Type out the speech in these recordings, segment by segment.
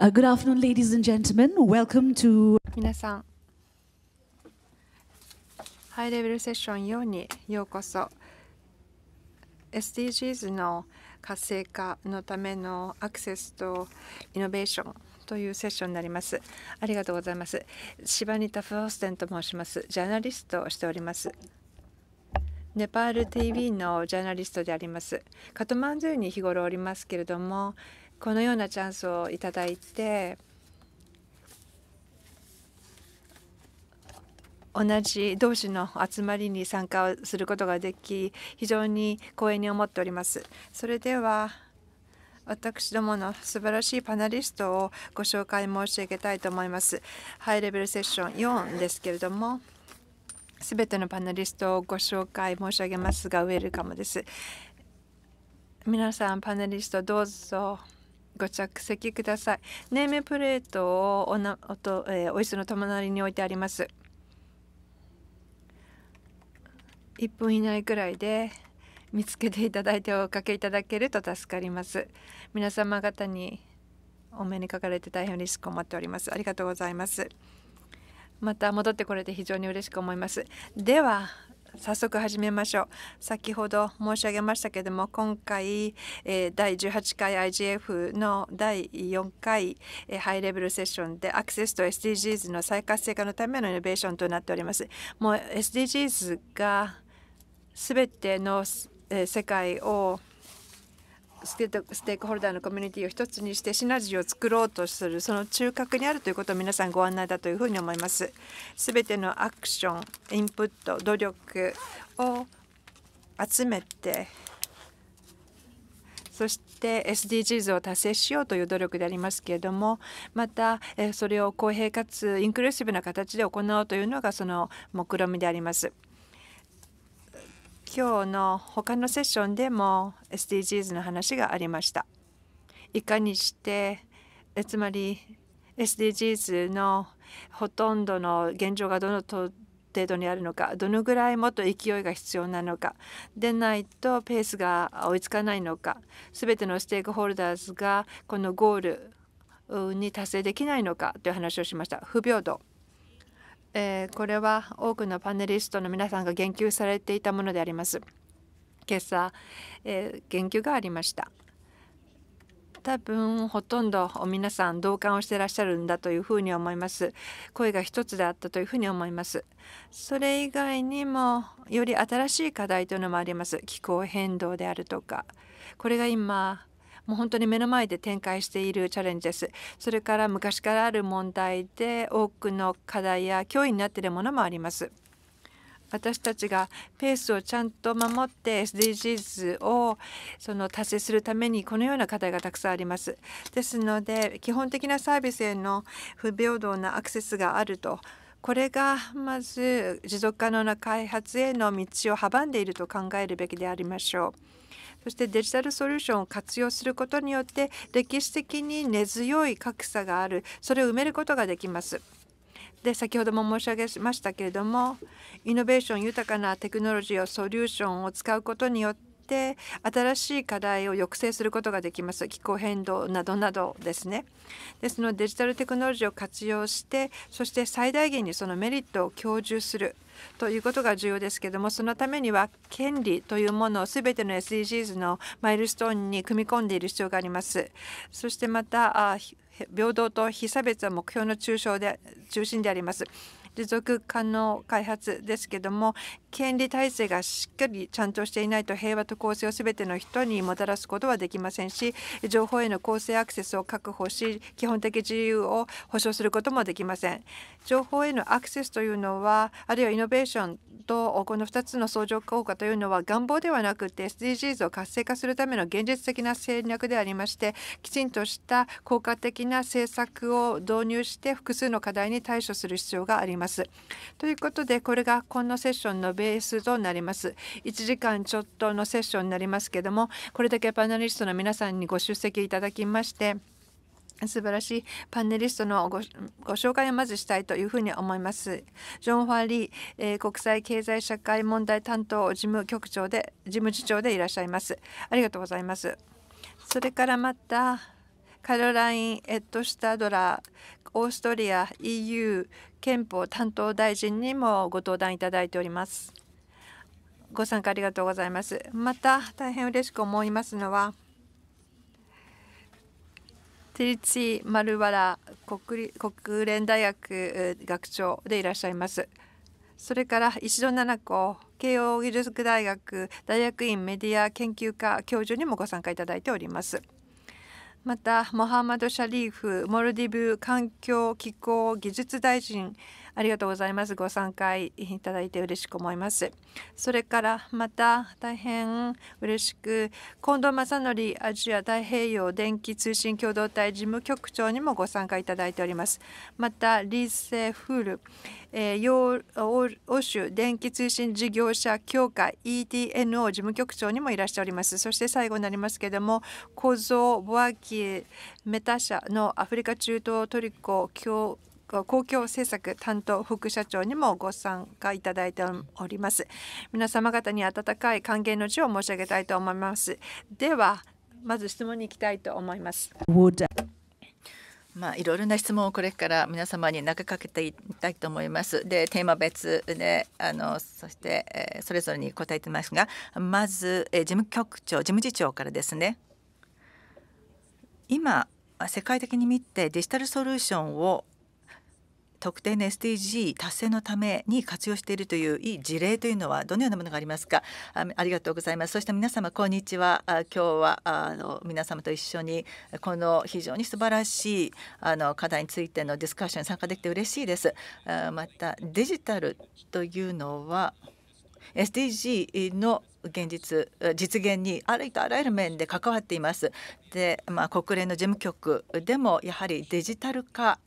good afternoon, ladies and gentlemen. Welcome to 皆さん、ハイレベルセッション4にようこそ。SDGs の活性化のためのアクセスとイノベーションというセッションになります。ありがとうございます。シバニタ・フォーステンと申します。ジャーナリストをしております。ネパール TV のジャーナリストであります。カトマンズに日頃おりますけれども、このようなチャンスをいただいて同じ同士の集まりに参加をすることができ非常に光栄に思っております。それでは私どもの素晴らしいパナリストをご紹介申し上げたいと思います。ハイレベルセッション4ですけれども全てのパナリストをご紹介申し上げますがウェルカムです。皆さんパネリストどうぞ。ご着席くださいネームプレートをおなおと、えー、お椅子の隣に置いてあります1分以内くらいで見つけていただいておかけいただけると助かります皆様方にお目にかかれて大変リスクを持っておりますありがとうございますまた戻ってこれて非常に嬉しく思いますでは早速始めましょう先ほど申し上げましたけれども今回、え第18回 IGF の第4回、えハイレベルセッションでアクセスと SDGs の再活性化のためのイノベーションとなっておりますもう SDGs が全ての、え世界をステークホルダーのコミュニティを一つにしてシナジーを作ろうとするその中核にあるということを皆さんご案内だというふうに思います。すべてのアクション、インプット、努力を集めてそして SDGs を達成しようという努力でありますけれどもまたそれを公平かつインクルーシブな形で行おうというのがその目論見みであります。今日の他のセッションでも SDGs の話がありました。いかにしてつまり SDGs のほとんどの現状がどの程度にあるのかどのぐらいもっと勢いが必要なのかでないとペースが追いつかないのか全てのステークホルダーズがこのゴールに達成できないのかという話をしました。不平等えー、これは多くのパネリストの皆さんが言及されていたものであります。今朝、えー、言及がありました。多分ほとんど皆さん同感をしてらっしゃるんだというふうに思います。声が一つであったというふうに思います。それ以外にもより新しい課題というのもあります。気候変動であるとか、これが今もう本当に目の前で展開しているチャレンジです。それから昔からある問題で多くの課題や脅威になっているものもあります。私たちがペースをちゃんと守って SDGs をその達成するためにこのような課題がたくさんあります。ですので基本的なサービスへの不平等なアクセスがあるとこれがまず持続可能な開発への道を阻んでいると考えるべきでありましょう。そしてデジタルソリューションを活用することによって歴史的に根強い格差があるそれを埋めることができます。で先ほども申し上げましたけれどもイノベーション豊かなテクノロジーをソリューションを使うことによってして新しい課題を抑制することができます気候変動などなどですねですのでデジタルテクノロジーを活用してそして最大限にそのメリットを享受するということが重要ですけどもそのためには権利というものを全ての SDGs のマイルストーンに組み込んでいる必要がありますそしてまた平等と非差別は目標ので中心であります持続可能開発ですけども権利体制がしっかりちゃんとしていないと平和と公正を全ての人にもたらすことはできませんし情報への公正アクセスを確保し基本的自由を保障することもできません情報へのアクセスというのはあるいはイノベーションとこの2つの相乗効果というのは願望ではなくて SDGs を活性化するための現実的な戦略でありましてきちんとした効果的な政策を導入して複数の課題に対処する必要があります。ということでこれがこのセッションのベースとなります。1時間ちょっとのセッションになりますけどもこれだけパネリストの皆さんにご出席いただきまして素晴らしいパネリストのご紹介をまずしたいというふうに思います。ジョン・ファーリー、えー、国際経済社会問題担当事務局長で事務次長でいらっしゃいます。ありがとうございます。それからまたカロライン・エッド・ュタドラオーストリア EU 憲法担当大臣にもご登壇いただいております。ご参加ありがとうございます。また大変嬉しく思いますのは私立丸原国国連大学学長でいらっしゃいます。それから石戸七子慶應義塾大学大学院メディア研究科教授にもご参加いただいております。またモハマド・シャリーフモルディブ環境気候技術大臣ありがとうございます。ご参加いただいて嬉しく思います。それからまた大変嬉しく近藤正則アジア太平洋電気通信共同体事務局長にもご参加いただいております。またリーセフール、えー、欧州電気通信事業者協会 e t n o 事務局長にもいらっしゃります。そして最後になりますけれども小僧・ボアキメタ社のアフリカ中東トリコ共公共政策担当副社長にもご参加いただいております皆様方に温かい歓迎の辞を申し上げたいと思いますではまず質問に行きたいと思いますまあ、いろいろな質問をこれから皆様に投げかけていきたいと思います。でテーマ別であのそして、えー、それぞれに答えてますがまず、えー、事務局長事務次長からですね今世界的に見てデジタルソリューションを特定の SDG 達成のために活用しているといういい事例というのはどのようなものがありますかありがとうございますそして皆様こんにちはあ今日はあの皆様と一緒にこの非常に素晴らしいあの課題についてのディスカッションに参加できて嬉しいですあまたデジタルというのは SDG の現実実現にありとあらゆる面で関わっていますで、まあ、国連の事務局でもやはりデジタル化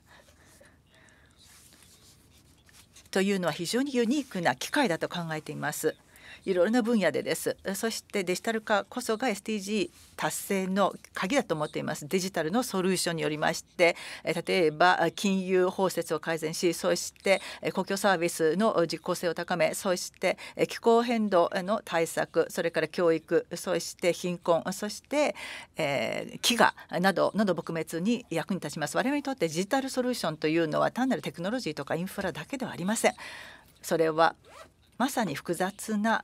というのは非常にユニークな機会だと考えています。いろいろな分野でですそしてデジタル化こそが SDG 達成の鍵だと思っていますデジタルのソリューションによりまして例えば金融包摂を改善しそして公共サービスの実効性を高めそして気候変動の対策それから教育そして貧困そして、えー、飢餓などなど撲滅に役に立ちます我々にとってデジタルソリューションというのは単なるテクノロジーとかインフラだけではありませんそれはまさに複雑な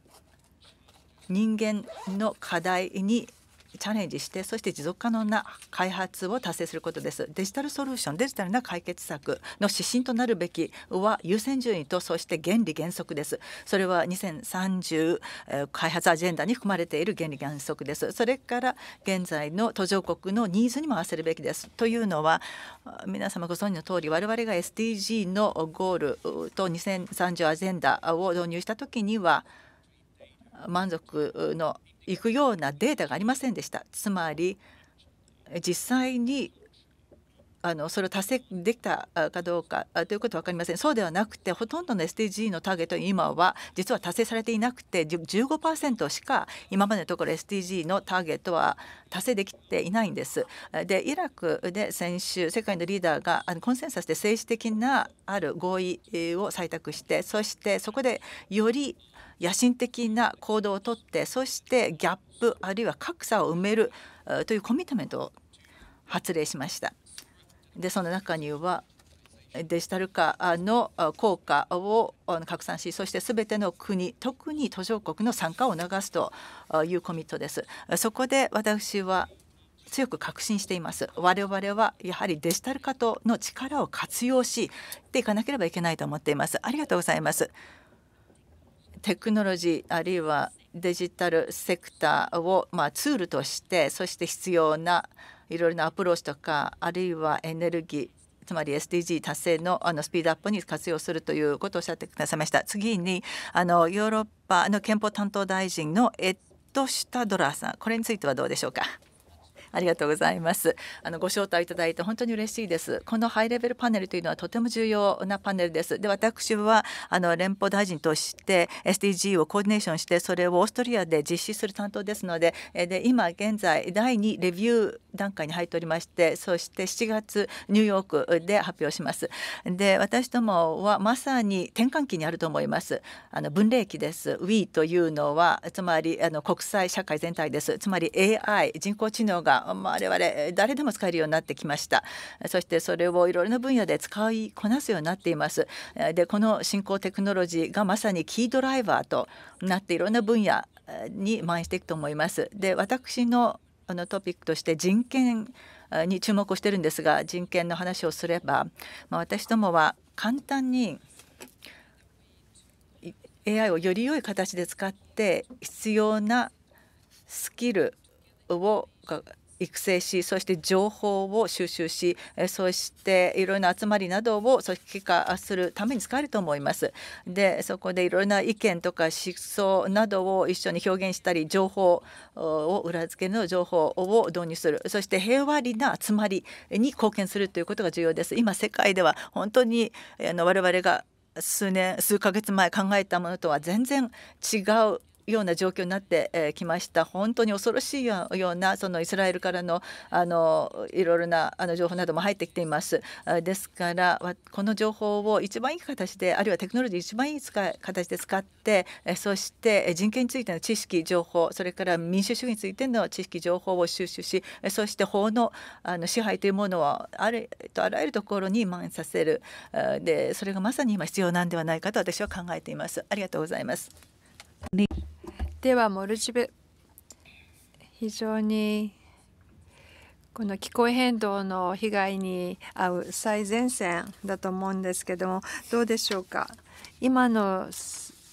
人間の課題にチャレンジしてそして持続可能な開発を達成することですデジタルソリューションデジタルな解決策の指針となるべきは優先順位とそして原理原則ですそれは2030開発アジェンダに含まれている原理原則ですそれから現在の途上国のニーズにも合わせるべきですというのは皆様ご存知の通り我々が SDG のゴールと2030アジェンダを導入した時には満足のいくようなデータがありませんでした。つまり実際にあのそれを達成できたかどうかということは分かりませんそうではなくてほとんどの SDG のターゲット今は実は達成されていなくて15%しか今までのところ SDG のターゲットは達成できていないんです。でイラクで先週世界のリーダーがコンセンサスで政治的なある合意を採択してそしてそこでより野心的な行動をとってそしてギャップあるいは格差を埋めるというコミットメントを発令しました。でその中にはデジタル化の効果を拡散しそしてすべての国特に途上国の参加を促すというコミットです。そこで私は強く確信しています我々はやはりデジタル化との力を活用していかなければいけないと思っていますありがとうございますテクノロジーあるいはデジタルセクターを、まあ、ツールとしてそして必要ないろいろなアプローチとかあるいはエネルギーつまり SDG 達成のあのスピードアップに活用するということをおっしゃってくださいました次にあのヨーロッパの憲法担当大臣のエッド・シュタドラーさんこれについてはどうでしょうか。ありがとうございます。あのご招待いただいて本当に嬉しいです。このハイレベルパネルというのはとても重要なパネルです。で、私はあの連邦大臣として SDG をコーディネーションして、それをオーストリアで実施する担当ですので、で今現在第2レビュー段階に入っておりまして、そして7月ニューヨークで発表します。で、私どもはまさに転換期にあると思います。あの分類期です。WE というのはつまりあの国際社会全体です。つまり AI 人工知能がが、まあ、我々誰でも使えるようになってきましたそしてそれをいろいろな分野で使いこなすようになっていますでこの新興テクノロジーがまさにキードライバーとなっていろんな分野に蔓延していくと思いますで私のあのトピックとして人権に注目をしてるんですが人権の話をすれば、まあ、私どもは簡単に AI をより良い形で使って必要なスキルを育成しそして情報を収集しそしていろいろな集まりなどを組織化するために使えると思います。でそこでいろいろな意見とか思想などを一緒に表現したり情報を裏付けの情報を導入するそして平和裏な集まりに貢献するということが重要です。今世界では本当にあの我々が数年数ヶ月前考えたものとは全然違うような状況になってきました本当に恐ろしいようなそのイスラエルからのあのいろいろなあの情報なども入ってきていますですからこの情報を一番いい形であるいはテクノロジー一番いい使い形で使ってそして人権についての知識情報それから民主主義についての知識情報を収集しそして法のあの支配というものをあれとあらゆるところに蔓延させるでそれがまさに今必要なんではないかと私は考えています。ありがとうございます。ではモルジブ非常にこの気候変動の被害に遭う最前線だと思うんですけどもどうでしょうか今の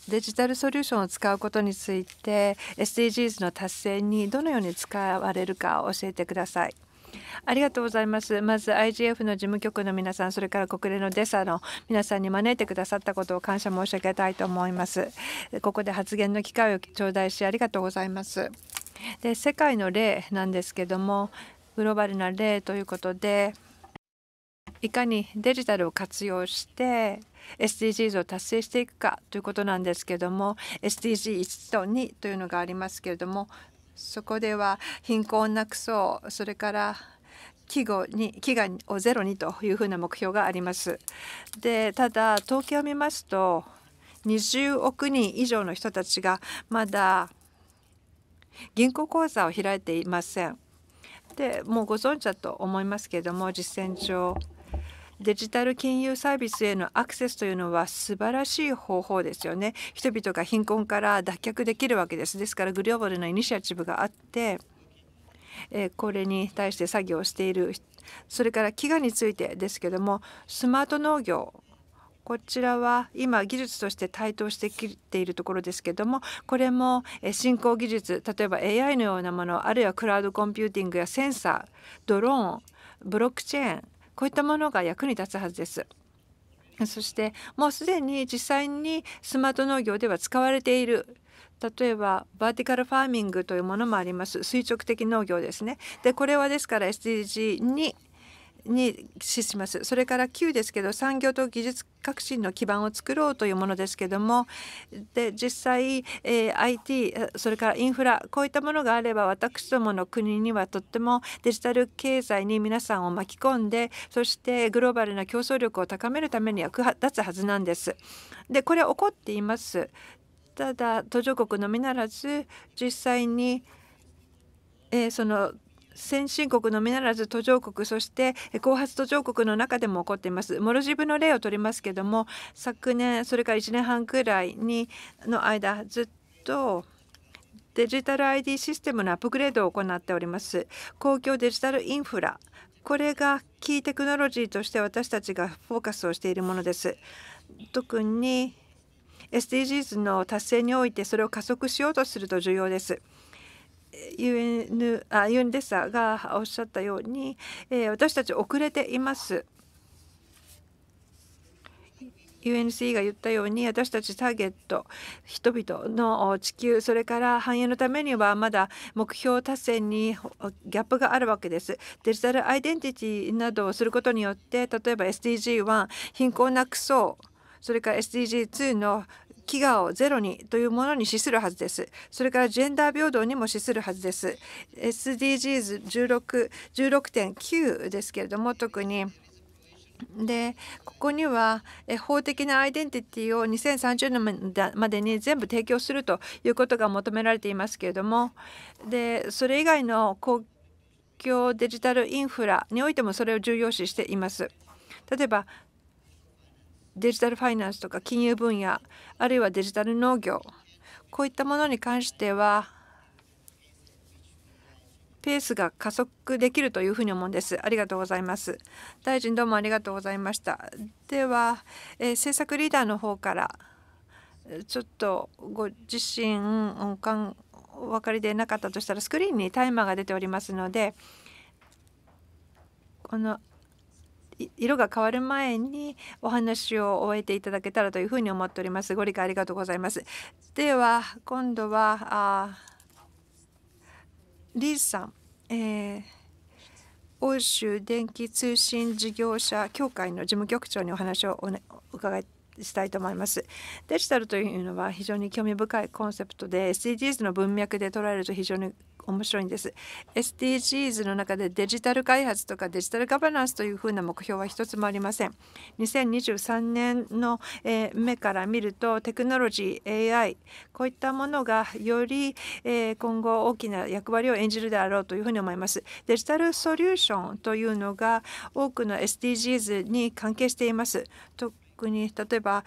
デジタルソリューションを使うことについて SDGs の達成にどのように使われるか教えてください。ありがとうございます。まず IGF の事務局の皆さん、それから国連のデサの皆さんに招いてくださったことを感謝申し上げたいと思います。ここで発言の機会を頂戴しありがとうございます。で世界の例なんですけどもグローバルな例ということでいかにデジタルを活用して SDGs を達成していくかということなんですけども s d g s と2というのがありますけれどもそこでは貧困をなくそうそれから飢餓に飢餓をゼロにというふうな目標があります。でただ統計を見ますと20億人以上の人たちがまだ銀行口座を開いていません。でもうご存知だと思いますけれども実践上デジタル金融サービスへのアクセスというのは素晴らしい方法ですよね人々が貧困から脱却できるわけですですからグローバルなイニシアチブがあってこれに対して作業をしているそれから飢餓についてですけどもスマート農業こちらは今技術として台頭してきているところですけどもこれも新興技術例えば AI のようなものあるいはクラウドコンピューティングやセンサードローンブロックチェーンこういったものが役に立つはずです。そしてもうすでに実際にスマート農業では使われている例えばバーティカルファーミングというものもあります垂直的農業ですねでこれはですから SDG にに資しますそれから9ですけど産業と技術革新の基盤を作ろうというものですけどもで実際、え IT それからインフラこういったものがあれば私どもの国にはとってもデジタル経済に皆さんを巻き込んでそしてグローバルな競争力を高めるために役立つはずなんです。でこれ起こっています。ただ途上国のみならず実際にえー、その先進国のみならず途上国そして後発途上国の中でも起こっていますモルジブの例をとりますけども昨年それから1年半くらいにの間ずっとデジタル ID システムのアップグレードを行っております公共デジタルインフラこれがキーテクノロジーとして私たちがフォーカスをしているものです特に SDGs の達成においてそれを加速しようとすると重要です UN, あユン・デサがおっしゃったように、えー、私たち遅れています。UNC が言ったように私たちターゲット人々の地球それから繁栄のためにはまだ目標達成にギャップがあるわけですデジタルアイデンティティなどをすることによって例えば SDG1 貧困をなくそうそれから SDG2 の飢餓をゼロにというものに資するはずです。それからジェンダー平等にも資するはずです。SDGs16.9 16ですけれども特にでここには法的なアイデンティティを2030年までに全部提供するということが求められていますけれどもでそれ以外の公共デジタルインフラにおいてもそれを重要視しています。例えばデジタルファイナンスとか金融分野あるいはデジタル農業こういったものに関してはペースが加速できるというふに思うんです。ありがとうございます。大臣どうもありがとうございました。では、えー、政策リーダーの方からちょっとご自身おかお分かりでなかったとしたらスクリーンにタイマーが出ておりますのでこの色が変わる前にお話を終えていただけたらというふうに思っております。ご理解ありがとうございます。では今度はあリーさん、えー、欧州電気通信事業者協会の事務局長にお話をお、ね、伺いしたいと思いますデジタルというのは非常に興味深いコンセプトで SDGs の文脈で捉えると非常に面白いんです SDGs の中でデジタル開発とかデジタルガバナンスというふうな目標は一つもありません2023年の目から見るとテクノロジー AI こういったものがより今後大きな役割を演じるであろうというふうに思いますデジタルソリューションというのが多くの SDGs に関係しています逆に例えば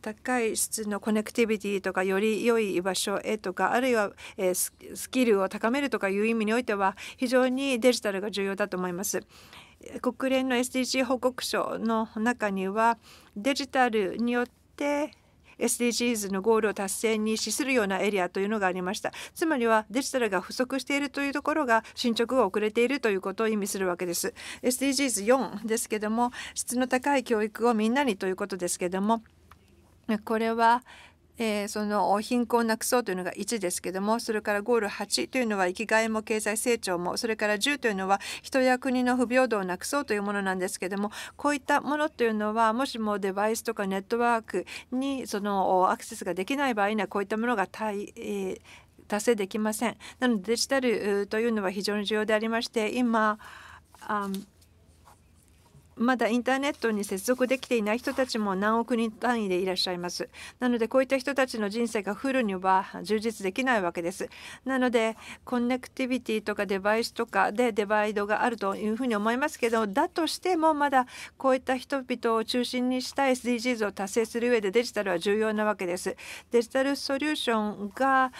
高い質のコネクティビティとかより良い居場所へとかあるいはスキルを高めるとかいう意味においては非常にデジタルが重要だと思います。国連の SDG 報告書の中にはデジタルによって SDGs のゴールを達成に資するようなエリアというのがありましたつまりはデジタルが不足しているというところが進捗が遅れているということを意味するわけです SDGs4 ですけども質の高い教育をみんなにということですけどもこれはえー、その貧困をなくそうというのが1ですけどもそれからゴール8というのは生きがいも経済成長もそれから10というのは人や国の不平等をなくそうというものなんですけどもこういったものというのはもしもデバイスとかネットワークにそのアクセスができない場合にはこういったものが対、えー、達成できません。なのでデジタルというのは非常に重要でありまして今、um, まだインターネットに接続できていない人たちも何億人単位でいらっしゃいます。なのでこういった人たちの人生がフルには充実できないわけです。なのでコネクティビティとかデバイスとかでデバイドがあるというふうに思いますけどだとしてもまだこういった人々を中心にした SDGs を達成する上でデジタルは重要なわけです。デジタルソリューションが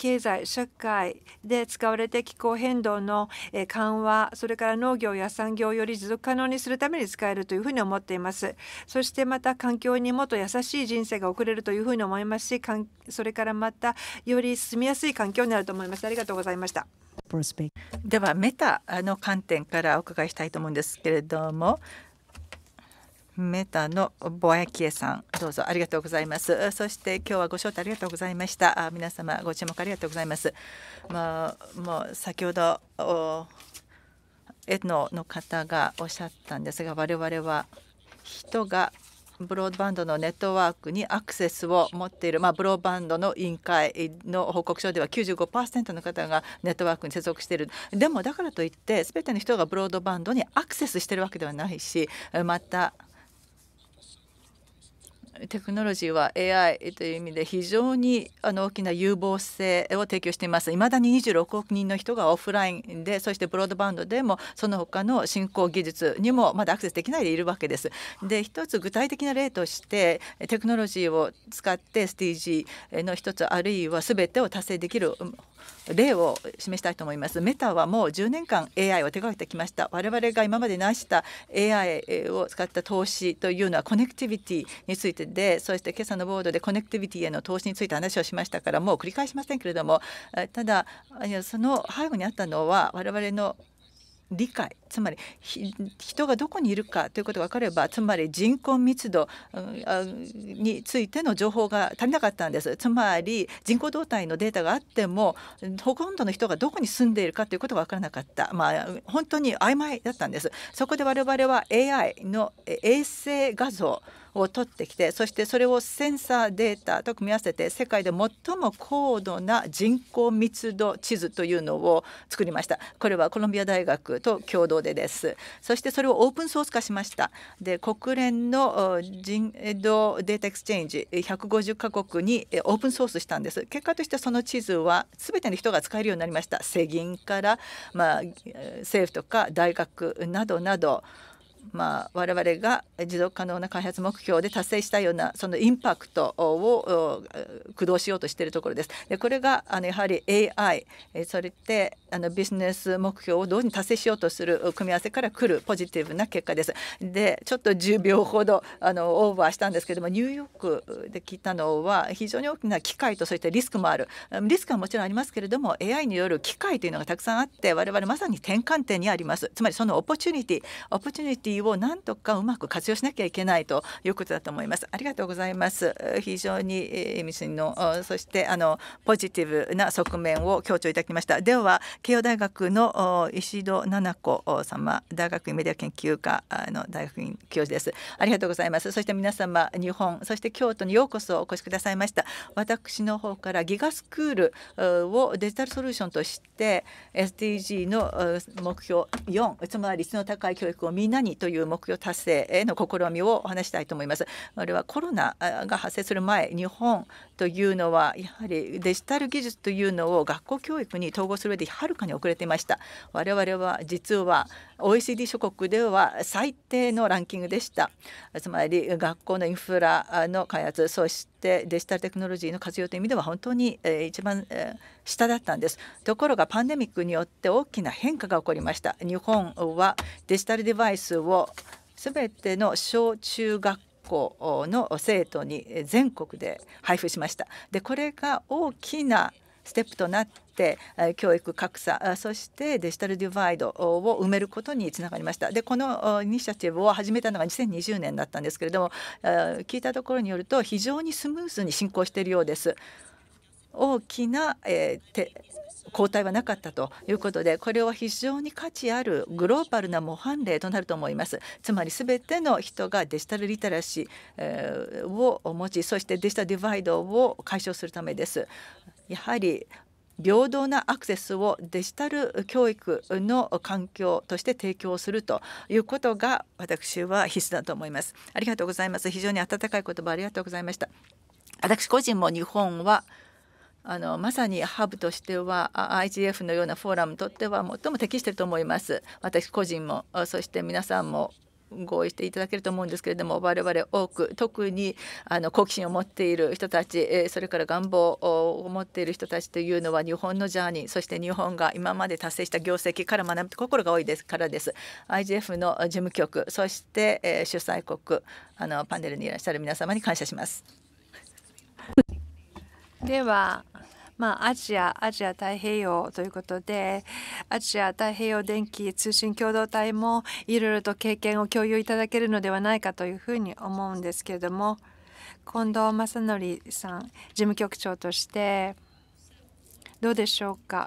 経済社会で使われて気候変動の緩和それから農業や産業をより持続可能にするために使えるというふうに思っていますそしてまた環境にもっと優しい人生が送れるというふうに思いますしそれからまたより住みやすい環境になると思いますありがとうございましたではメタの観点からお伺いしたいと思うんですけれどもメタのボヤキエさんどうぞありがとうございますそして今日はご招待ありがとうございましたあ皆様ご注目ありがとうございますまあもう先ほどエノの方がおっしゃったんですが我々は人がブロードバンドのネットワークにアクセスを持っている、まあ、ブロードバンドの委員会の報告書では95%の方がネットワークに接続しているでもだからといって全ての人がブロードバンドにアクセスしているわけではないしまたテクノロジーは AI という意味で非常にあの大きな有望性を提供しています。いまだに26億人の人がオフラインで、そしてブロードバンドでもその他の新興技術にもまだアクセスできないでいるわけです。で、一つ具体的な例としてテクノロジーを使って SDG の一つあるいは全てを達成できる例を示したいと思います。メタはもう10年間 AI を手掛けてきました。我々が今まで成した AI を使った投資というのはコネクティビティについてで、そして今朝のボードでコネクティビティへの投資について話をしましたから、もう繰り返しませんけれども、ただその背後にあったのは我々の理解つまり人がどこにいるかということが分かればつまり人口密度についての情報が足りなかったんですつまり人口動態のデータがあってもほとんどの人がどこに住んでいるかということが分からなかった、まあ、本当に曖昧だったんですそこで我々は AI の衛星画像を取ってきてそしてそれをセンサーデータと組み合わせて世界で最も高度な人口密度地図というのを作りました。これはコロンビア大学と共同でです。そしてそれをオープンソース化しました。で国連の人道データエクスチェンジ150カ国にオープンソースしたんです。結果としてその地図は全ての人が使えるようになりました。世銀から、まあ、政府とか大学などなどまあ、我々が持続可能な開発目標で達成したようなそのインパクトを駆動しようとしているところです。でこれがあのやはり AI それってあのビジネス目標を同時に達成しようとする組み合わせからくるポジティブな結果です。でちょっと10秒ほどあのオーバーしたんですけどもニューヨークで聞いたのは非常に大きな機会とそしてリスクもあるリスクはもちろんありますけれども AI による機会というのがたくさんあって我々まさに転換点にあります。つまりそのオポチュニティオポチュニティを何とかうまく活用しなきゃいけないということだと思います。ありがとうございます。非常に意味のそしてあのポジティブな側面を強調いただきました。では慶応大学の石戸七子様大学院メディア研究科の大学院教授です。ありがとうございます。そして皆様日本そして京都にようこそお越しくださいました。私の方からギガスクールをデジタルソリューションとして SDG の目標4つまり質の高い教育をみんなにとという目標達成への試みをお話したいと思います。あれはコロナが発生する前日本というのはやはりデジタル技術というのを学校教育に統合する上ではるかに遅れていました。我々は実は OECD 諸国では最低のランキングでしたつまり学校のインフラの開発そしてデジタルテクノロジーの活用という意味では本当に一番下だったんですところがパンデミックによって大きな変化が起こりました日本はデジタルデバイスを全ての小中学校の生徒に全国で配布しましたでこれが大きなステップとなって教育格差そしてデジタルディバイドを埋めることにつながりましたでこのイニシアチブを始めたのが2020年だったんですけれども聞いたところによると非常にスムーズに進行しているようです。大きな、えー、交代はなかったということでこれは非常に価値あるグローバルな模範例となると思いますつまり全ての人がデジタルリテラシーを持ちそしてデジタルディバイドを解消するためですやはり平等なアクセスをデジタル教育の環境として提供するということが私は必須だと思いますありがとうございます非常に温かい言葉ありがとうございました私個人も日本はあのまさにハブとしては IGF のようなフォーラムにとっては最も適していると思います。私個人もそして皆さんも合意していただけると思うんですけれども我々多く特にあの好奇心を持っている人たちそれから願望を持っている人たちというのは日本のジャーニーそして日本が今まで達成した業績から学ぶ心が多いですからです IGF の事務局そして主催国あのパネルにいらっしゃる皆様に感謝します。では、まあ、アジア、アジア太平洋ということで、アジア太平洋電気通信共同体もいろいろと経験を共有いただけるのではないかというふうに思うんですけれども、近藤正則さん、事務局長として、どうでしょうか。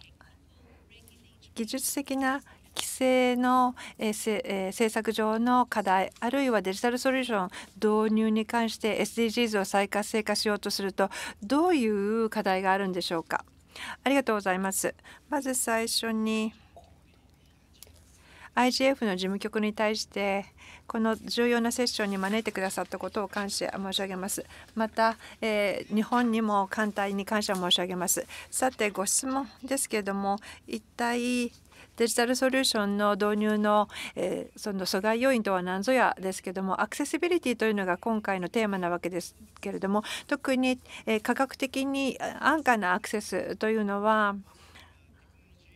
技術的な規制の、えーえー、政策上の課題あるいはデジタルソリューション導入に関して SDGs を再活性化しようとするとどういう課題があるんでしょうかありがとうございます。まず最初に IGF の事務局に対してこの重要なセッションに招いてくださったことを感謝申し上げます。また、えー、日本にも艦隊に感謝申し上げます。さてご質問ですけれども一体デジタルソリューションの導入の、えー、その阻害要因とは何ぞやですけどもアクセシビリティというのが今回のテーマなわけですけれども特に、えー、科学的に安価なアクセスというのは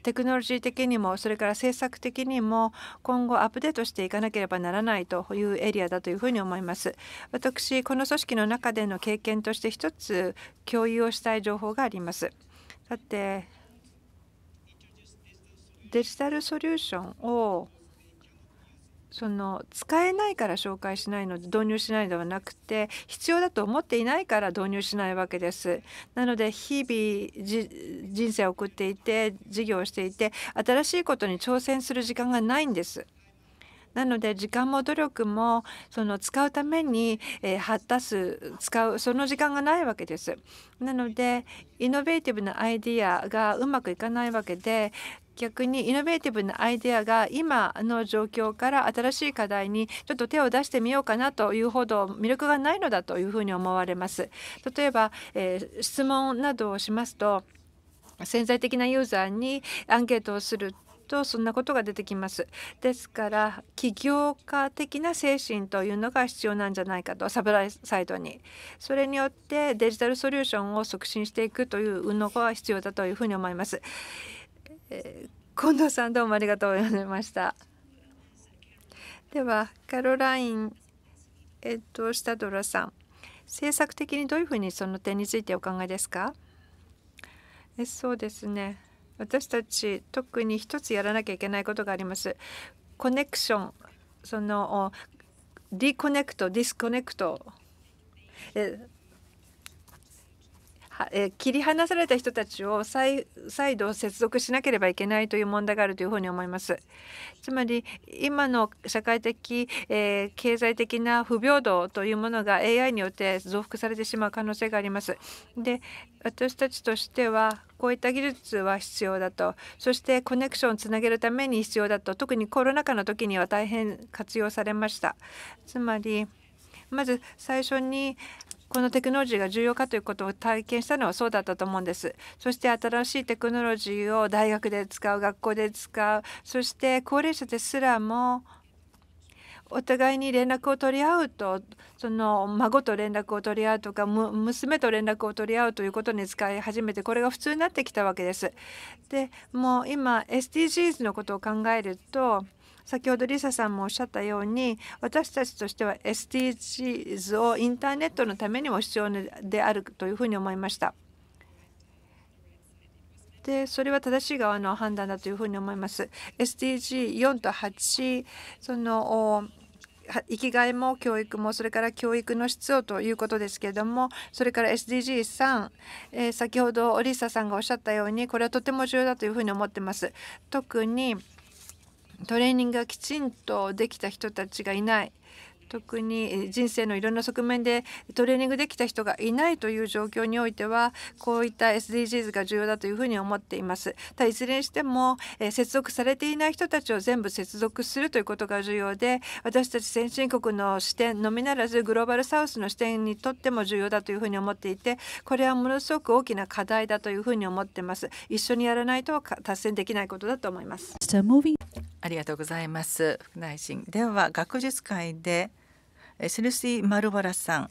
テクノロジー的にもそれから政策的にも今後アップデートしていかなければならないというエリアだというふうに思います私この組織の中での経験として一つ共有をしたい情報がありますってデジタルソリューションをその使えないから紹介しないので導入しないではなくて必要だと思っていないから導入しないわけです。なので日々人生を送っていて事業をしていて新しいことに挑戦する時間がないんです。なので時間も努力もその使うために、え発達す使うその時間がないわけです。なのでイノベーティブなアイディアがうまくいかないわけで逆にイノベーティブなアイデアが今の状況から新しい課題にちょっと手を出してみようかなというほど魅力がないのだというふうに思われます。例えば、えー、質問などをしますと潜在的なユーザーにアンケートをするとそんなことが出てきますですから起業家的な精神というのが必要なんじゃないかとサイサイドにそれによってデジタルソリューションを促進していくという運動が必要だというふうに思いますえ近藤さんどうもありがとうございました。ではカロライン、えっと、タドラさん政策的にどういうふうにその点についてお考えですかえそうですね私たち特に一つやらなきゃいけないことがあります。コネクションそのディコネクトディスコネクトええ切り離された人たちを再度接続しなければいけないという問題があるというふうに思います。つまり今の社会的、えー、経済的な不平等というものが AI によって増幅されてしまう可能性があります。で私たちとしてはこういった技術は必要だとそしてコネクションをつなげるために必要だと特にコロナ禍の時には大変活用されました。つまりまず最初にこのテクノロジーが重要かということを体験したのはそうだったと思うんですそして新しいテクノロジーを大学で使う学校で使うそして高齢者ですらもお互いに連絡を取り合うとその孫と連絡を取り合うとか娘と連絡を取り合うということに使い始めてこれが普通になってきたわけです。でもう今 SDGs のことを考えると先ほどリサさんもおっしゃったように私たちとしては SDGs をインターネットのためにも必要であるというふうに思いました。でそれは正しい側の判断だというふうに思います。SDG4 と8その生きがいも教育もそれから教育の質をということですけれどもそれから SDG3、えー、先ほどオリサさんがおっしゃったようにこれはとても重要だというふうに思ってます。特にトレーニングがきちんとできた人たちがいない特に人生のいろんな側面でトレーニングできた人がいないという状況においてはこういった SDGs が重要だというふうに思っています。ただいずれにしても接続されていない人たちを全部接続するということが重要で私たち先進国の視点のみならずグローバルサウスの視点にとっても重要だというふうに思っていてこれはものすごく大きな課題だというふうに思ってます。一緒にやらないと達成できないことだと思います。ありがとうございます。副内では学術会でセルシー・マルワラさん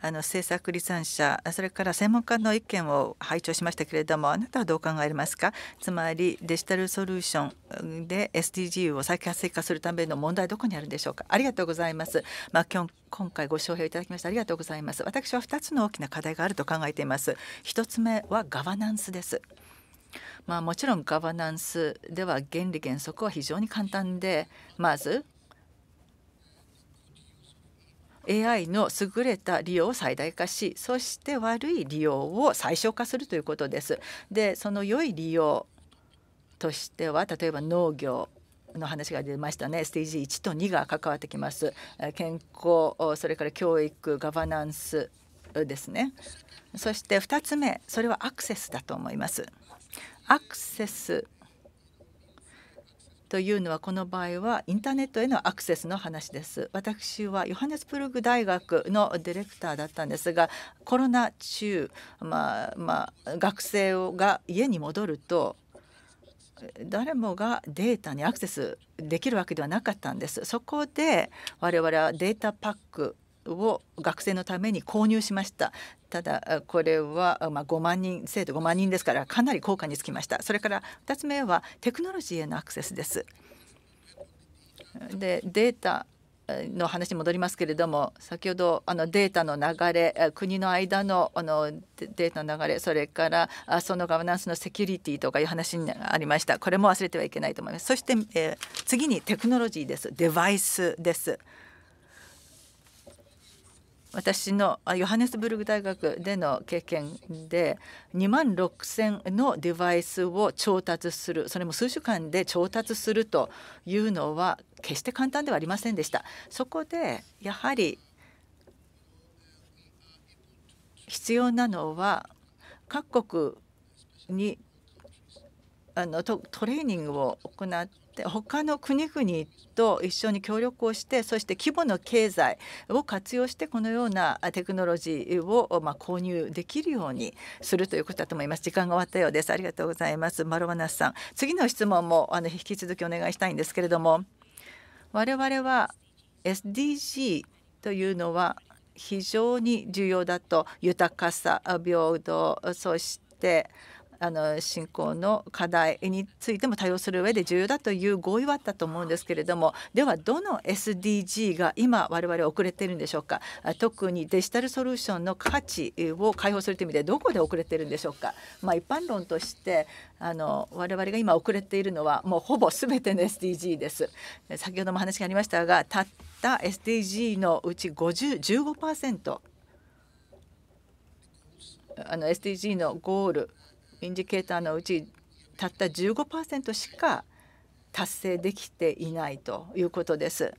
あの政策立案者それから専門家の意見を拝聴しましたけれどもあなたはどう考えますかつまりデジタルソリューションで SDGs を再活性化するための問題どこにあるんでしょうかありがとうございます、まあ、今今回ご招聘いただきましたありがとうございます私は2つの大きな課題があると考えています1つ目はガバナンスですまあ、もちろんガバナンスでは原理原則は非常に簡単でまず AI の優れた利用を最大化しそして悪い利用を最小化するということです。でその良い利用としては例えば農業の話が出ましたねステージ1と2が関わってきます健康それから教育ガバナンスですねそして2つ目それはアクセスだと思いますアクセスというのはこの場合はインターネットへのアクセスの話です私はヨハネスプルグ大学のディレクターだったんですがコロナ中、まあまあ、学生が家に戻ると誰もがデータにアクセスできるわけではなかったんです。そこで我々はデータパックを学生のために購入しましたただこれはま5万人生徒5万人ですからかなり効果につきましたそれから2つ目はテクノロジーへのアクセスですでデータの話に戻りますけれども先ほどあのデータの流れ国の間のあのデータの流れそれからそのガバナンスのセキュリティとかいう話にありましたこれも忘れてはいけないと思いますそして、えー、次にテクノロジーですデバイスです。私のヨハネスブルク大学での経験で2万6,000のデバイスを調達するそれも数週間で調達するというのは決して簡単ではありませんでした。そこでやはり必要なのは各国にあのトレーニングを行ってって他の国々と一緒に協力をしてそして規模の経済を活用してこのようなテクノロジーをま購入できるようにするということだと思います時間が終わったようですありがとうございますマロワナスさん次の質問もあの引き続きお願いしたいんですけれども我々は SDG というのは非常に重要だと豊かさ平等そしてあの進行の課題についても対応する上で重要だという合意はあったと思うんですけれどもではどの SDG が今我々遅れているんでしょうか特にデジタルソリューションの価値を解放するという意味でどこで遅れているんでしょうか、まあ、一般論としてあの我々が今遅れているのはもうほぼ全ての SDG です先ほども話がありましたがたった SDG のうち50 15%あの SDG のゴールインジケーターのうちたった15%しか達成できていないということです。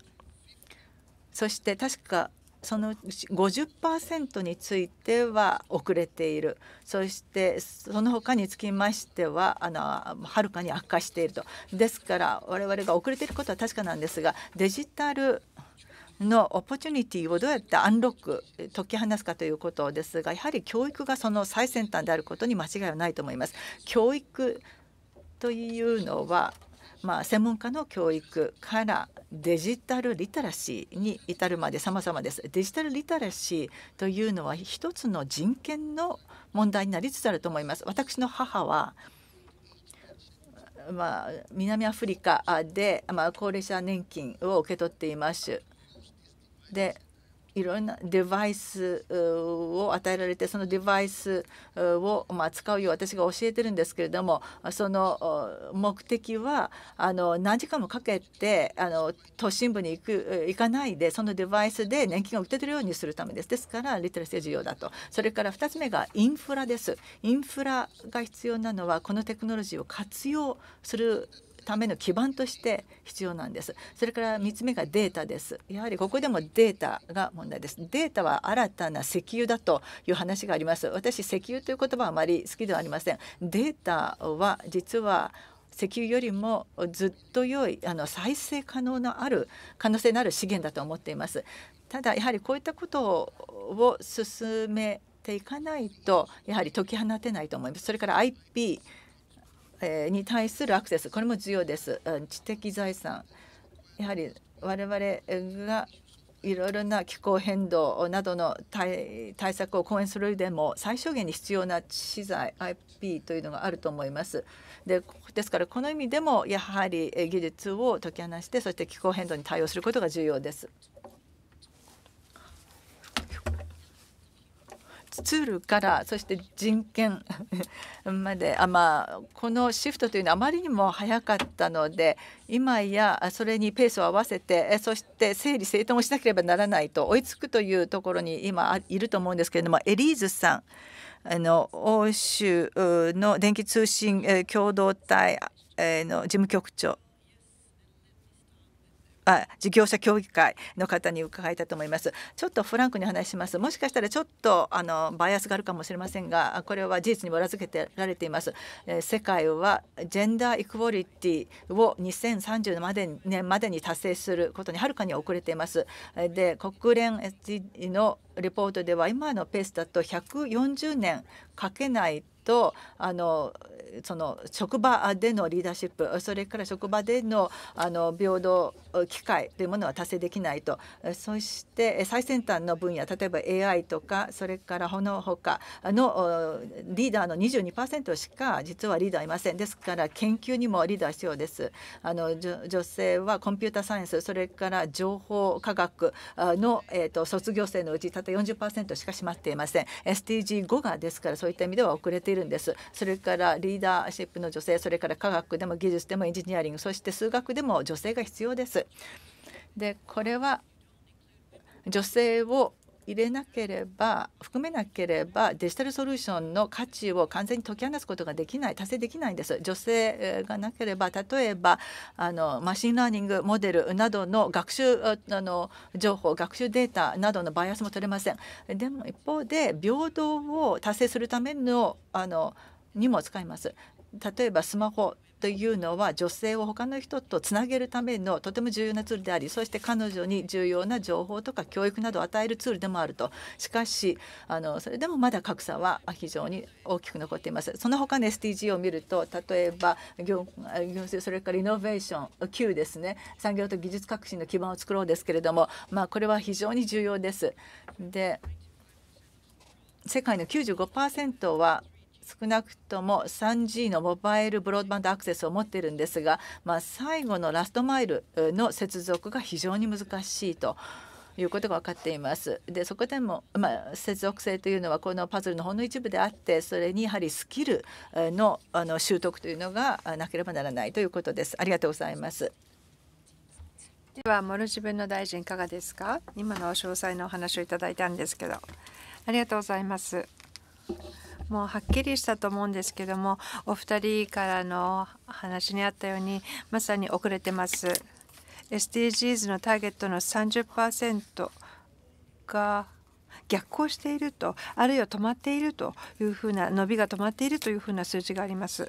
そして確かそのうち50%については遅れているそしてその他につきましてはあのはるかに悪化しているとですから我々が遅れていることは確かなんですがデジタルのオポチュニティをどうやってアンロック解き放つかということですがやはり教育がその最先端であることに間違いはないと思います。教育というのはまあ、専門家の教育からデジタルリテラシーに至るまで様々です。デジタルリテラシーというのは一つの人権の問題になりつつあると思います。私の母はまあ、南アフリカで、まあ、高齢者年金を受け取っています。でいろんなデバイスを与えられてそのデバイスをま使うよう私が教えてるんですけれどもその目的はあの何時間もかけてあの都心部に行く行かないでそのデバイスで年金が受けてるようにするためですですからリテラシー重要だとそれから2つ目がインフラですインフラが必要なのはこのテクノロジーを活用するための基盤として必要なんですそれから3つ目がデータですやはりここでもデータが問題ですデータは新たな石油だという話があります私石油という言葉はあまり好きではありませんデータは実は石油よりもずっと良いあの再生可能のある可能性のある資源だと思っていますただやはりこういったことを進めていかないとやはり解き放てないと思いますそれから IP えに対するアクセスこれも重要です。知的財産やはり我々がいろいろな気候変動などの対策を講演するよでも最小限に必要な資材 IP というのがあると思います。でですからこの意味でもやはり技術を解き放してそして気候変動に対応することが重要です。ツールからそして人権 まであ、まあ、このシフトというのはあまりにも早かったので今やそれにペースを合わせてそして整理整頓をしなければならないと追いつくというところに今いると思うんですけれどもエリーズさんあの欧州の電気通信共同体の事務局長あ事業者協議会の方に伺いたいと思いますちょっとフランクに話しますもしかしたらちょっとあのバイアスがあるかもしれませんがこれは事実に裏付けてられています、えー、世界はジェンダーイクボリティを2030まで年までに達成することにはるかに遅れていますで国連のレポートでは今のペースだと140年かけないとあのその職場でのリーダーシップそれから職場でのあの平等機会というものは達成できないとそして最先端の分野例えば AI とかそれからほのほかのリーダーの22%しか実はリーダーいませんですから研究にもリーダー必要ですあの女性はコンピューターサイエンスそれから情報科学の、えーと、卒業生のうちたった40%しか占まっていません SDG5 がですからそういった意味では遅れているるんですそれからリーダーシップの女性それから科学でも技術でもエンジニアリングそして数学でも女性が必要ですでこれは女性を入れなければ含めなければデジタルソリューションの価値を完全に解き放つことができない達成できないんです女性がなければ例えばあのマシンラーニングモデルなどの学習あの情報学習データなどのバイアスも取れませんでも一方で平等を達成するためのあのにも使います例えばスマホというのは女性を他の人とつなげるためのとても重要なツールでありそして彼女に重要な情報とか教育などを与えるツールでもあるとしかしあのそれでもまだ格差は非常に大きく残っていますその他の SDG を見ると例えば行政それからイノベーション Q ですね産業と技術革新の基盤を作ろうですけれども、まあ、これは非常に重要です。で世界の95%は少なくとも 3G のモバイルブロードバンドアクセスを持っているんですが、まあ、最後のラストマイルの接続が非常に難しいと。いうことが分かっています。でそこでも、まあ、接続性というのはこのパズルのほんの一部であってそれにやはりスキルのあの習得というのがなければならないということです。ありがとうございます。ではモル自分の大臣いかがですか今の詳細のお話をいただいたんですけどありがとうございます。もうはっきりしたと思うんですけどもお二人からの話にあったようにまさに遅れてます SDGs のターゲットの30%が逆行しているとあるいは止まっているというふうな伸びが止まっているというふうな数字があります。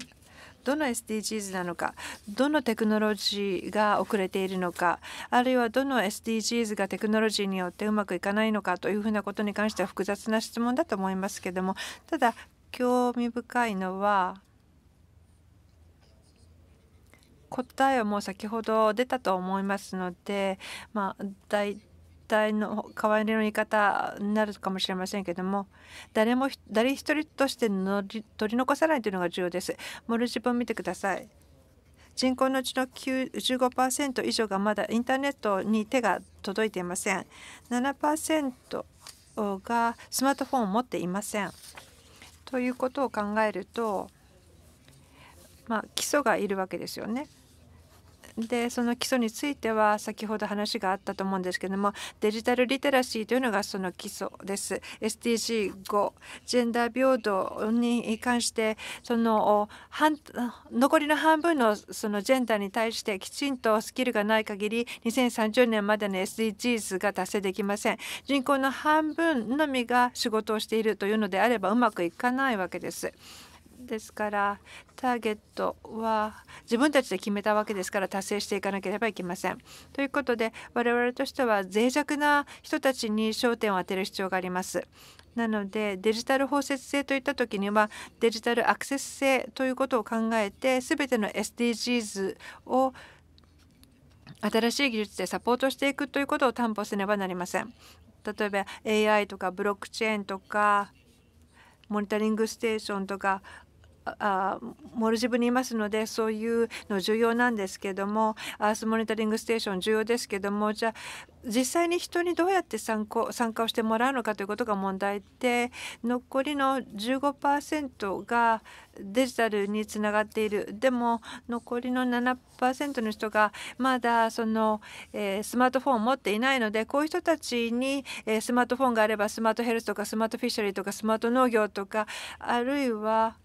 どの SDGs なのかどのテクノロジーが遅れているのかあるいはどの SDGs がテクノロジーによってうまくいかないのかというふうなことに関しては複雑な質問だと思いますけどもただ興味深いのは答えはもう先ほど出たと思いますので、まあ、大体の代わりの言い方になるかもしれませんけども誰も誰一人としてのり取り残さないというのが重要です。モルジブを見てください人口のうちの15%以上がまだインターネットに手が届いていません7%がスマートフォンを持っていませんということを考えると、まあ、基礎がいるわけですよねでその基礎については先ほど話があったと思うんですけどもデジタルリテラシーというのがその基礎です SDG5 ジェンダー平等に関してその半残りの半分のそのジェンダーに対してきちんとスキルがない限り2030年までの SDGs が達成できません人口の半分のみが仕事をしているというのであればうまくいかないわけです。ですからターゲットは自分たちで決めたわけですから達成していかなければいけません。ということで我々としては脆弱な人たちに焦点を当てる必要があります。なのでデジタル包摂性といった時にはデジタルアクセス性ということを考えて全ての SDGs を新しい技術でサポートしていくということを担保せねばなりません。例えば AI とかブロックチェーンとかモニタリングステーションとかあモルジブにいますのでそういうの重要なんですけどもアースモニタリングステーション重要ですけどもじゃあ実際に人にどうやって参考参加をしてもらうのかということが問題で残りの15%がデジタルにつながっているでも残りの7%の人がまだその、えー、スマートフォンを持っていないのでこういう人たちに、えー、スマートフォンがあればスマートヘルスとかスマートフィッシャリーとかスマート農業とかあるいは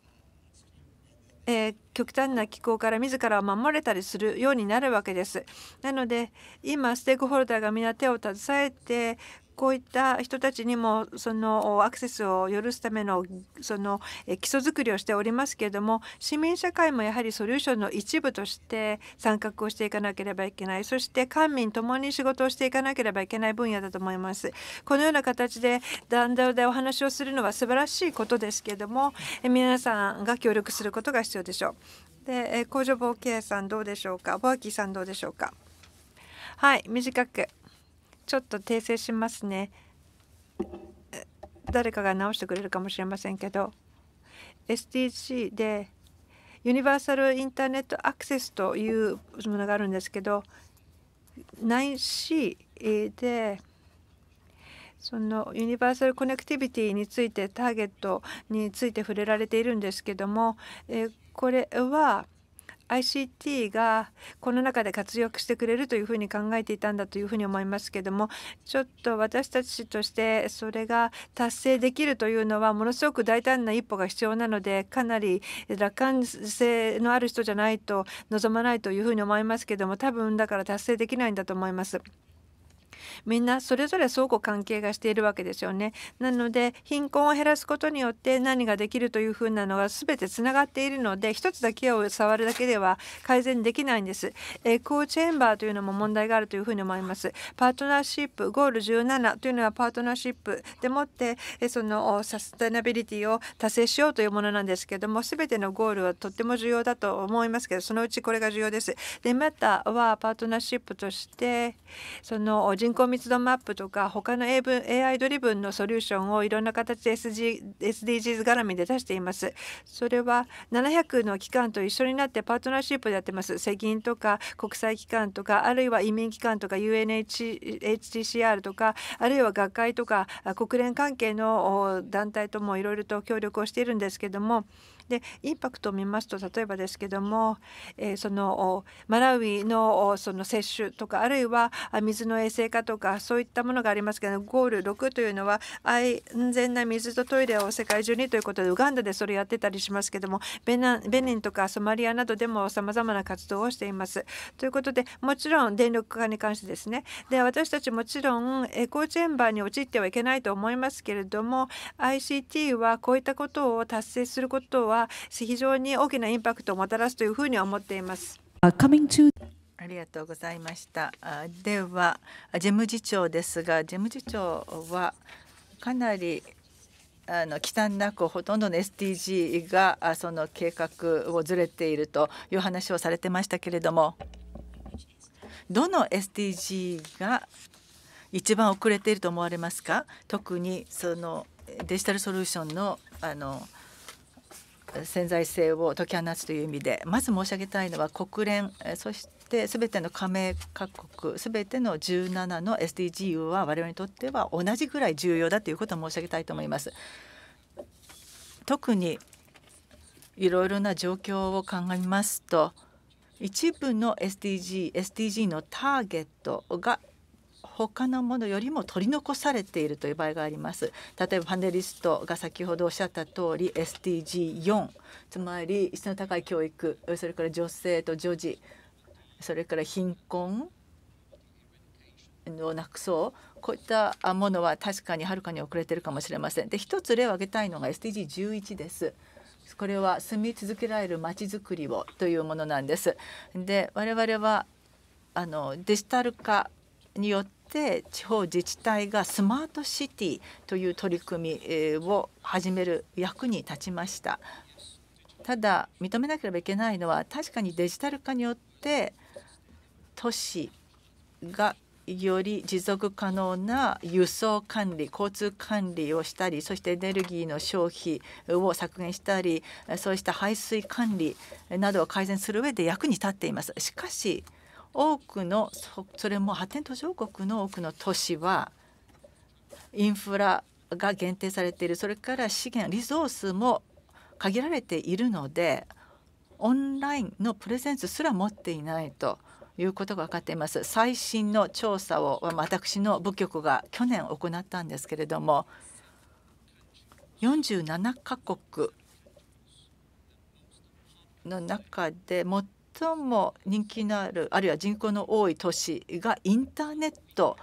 えー、極端な気候から自らを守れたりするようになるわけです。なので今ステークホルダーが皆手を携えてこういった人たちにもそのアクセスを許すためのその基礎づくりをしておりますけれども市民社会もやはりソリューションの一部として参画をしていかなければいけないそして官民ともに仕事をしていかなければいけない分野だと思います。このような形で団体でお話をするのは素晴らしいことですけれども皆さんが協力することが必要でしょう。で工場冒険さんどうでしょうかボアキーさんどうでしょうかはい短くちょっと訂正しますね誰かが直してくれるかもしれませんけど SDG でユニバーサルインターネットアクセスというものがあるんですけど 9C でそのユニバーサルコネクティビティについてターゲットについて触れられているんですけどもこれは ICT がこの中で活躍してくれるというふうに考えていたんだというふうに思いますけどもちょっと私たちとしてそれが達成できるというのはものすごく大胆な一歩が必要なのでかなり楽観性のある人じゃないと望まないというふうに思いますけども多分だから達成できないんだと思います。みんなそれぞれ相互関係がしているわけですよね。なので貧困を減らすことによって何ができるというふうなのが全てつながっているので一つだけを触るだけでは改善できないんです。エコーチェンバーというのも問題があるというふうに思います。パートナーシップゴール17というのはパートナーシップでもってそのサステナビリティを達成しようというものなんですけども全てのゴールはとっても重要だと思いますけどそのうちこれが重要です。でまたはパートナーシップとしてその人人口密度マップとか他の AI ドリブンのソリューションをいろんな形で SDGs 絡みで出しています。それは700の機関と一緒になってパートナーシップでやってます。世銀とか国際機関とかあるいは移民機関とか UNHCR とかあるいは学会とか国連関係の団体ともいろいろと協力をしているんですけどもでインパクトを見ますと例えばですけども、えー、そのマラウイのその接種とかあるいは水の衛生化とかそういったものがありますけどゴール6というのは安全な水とトイレを世界中にということでウガンダでそれやってたりしますけどもベナベニンとかソマリアなどでもさまざまな活動をしています。ということでもちろん電力化に関してですねで私たちもちろんエコーチェンバーに陥ってはいけないと思いますけれども ICT はこういったことを達成することはは非常に大きなインパクトをもたらすというふうに思っています。ありがとうございました。では事務次長ですが、事務次長はかなりあの忌憚なくほとんどの SDG がその計画をずれているという話をされてましたけれどもどの SDG が一番遅れていると思われますか特にそのデジタルソリューションのあの潜在性を解き放つという意味でまず申し上げたいのは国連そして全ての加盟各国全ての17の s d g s は我々にとっては同じぐらい重要だということを申し上げたいと思います。特にいろいろな状況を考えますと一部の SDG, SDG のターゲットが他のものよりも取り残されているという場合があります例えばパネリストが先ほどおっしゃった通り SDG4 つまり質の高い教育それから女性と女児それから貧困をなくそうこういったものは確かにはるかに遅れてるかもしれませんで一つ例を挙げたいのが SDG11 ですこれは住み続けられるまちづくりをというものなんですで我々はあのデジタル化によって地方自治体がスマートシティという取り組みを始める役に立ちましたただ認めなければいけないのは確かにデジタル化によって都市がより持続可能な輸送管理交通管理をしたりそしてエネルギーの消費を削減したりそうした排水管理などを改善する上で役に立っています。しかし多くのそれも発展途上国の多くの都市はインフラが限定されているそれから資源リソースも限られているのでオンラインのプレゼンスすら持っていないということが分かっています最新の調査を私の部局が去年行ったんですけれども47カ国の中でも人気のあるあるいは人口の多い都市がインターネット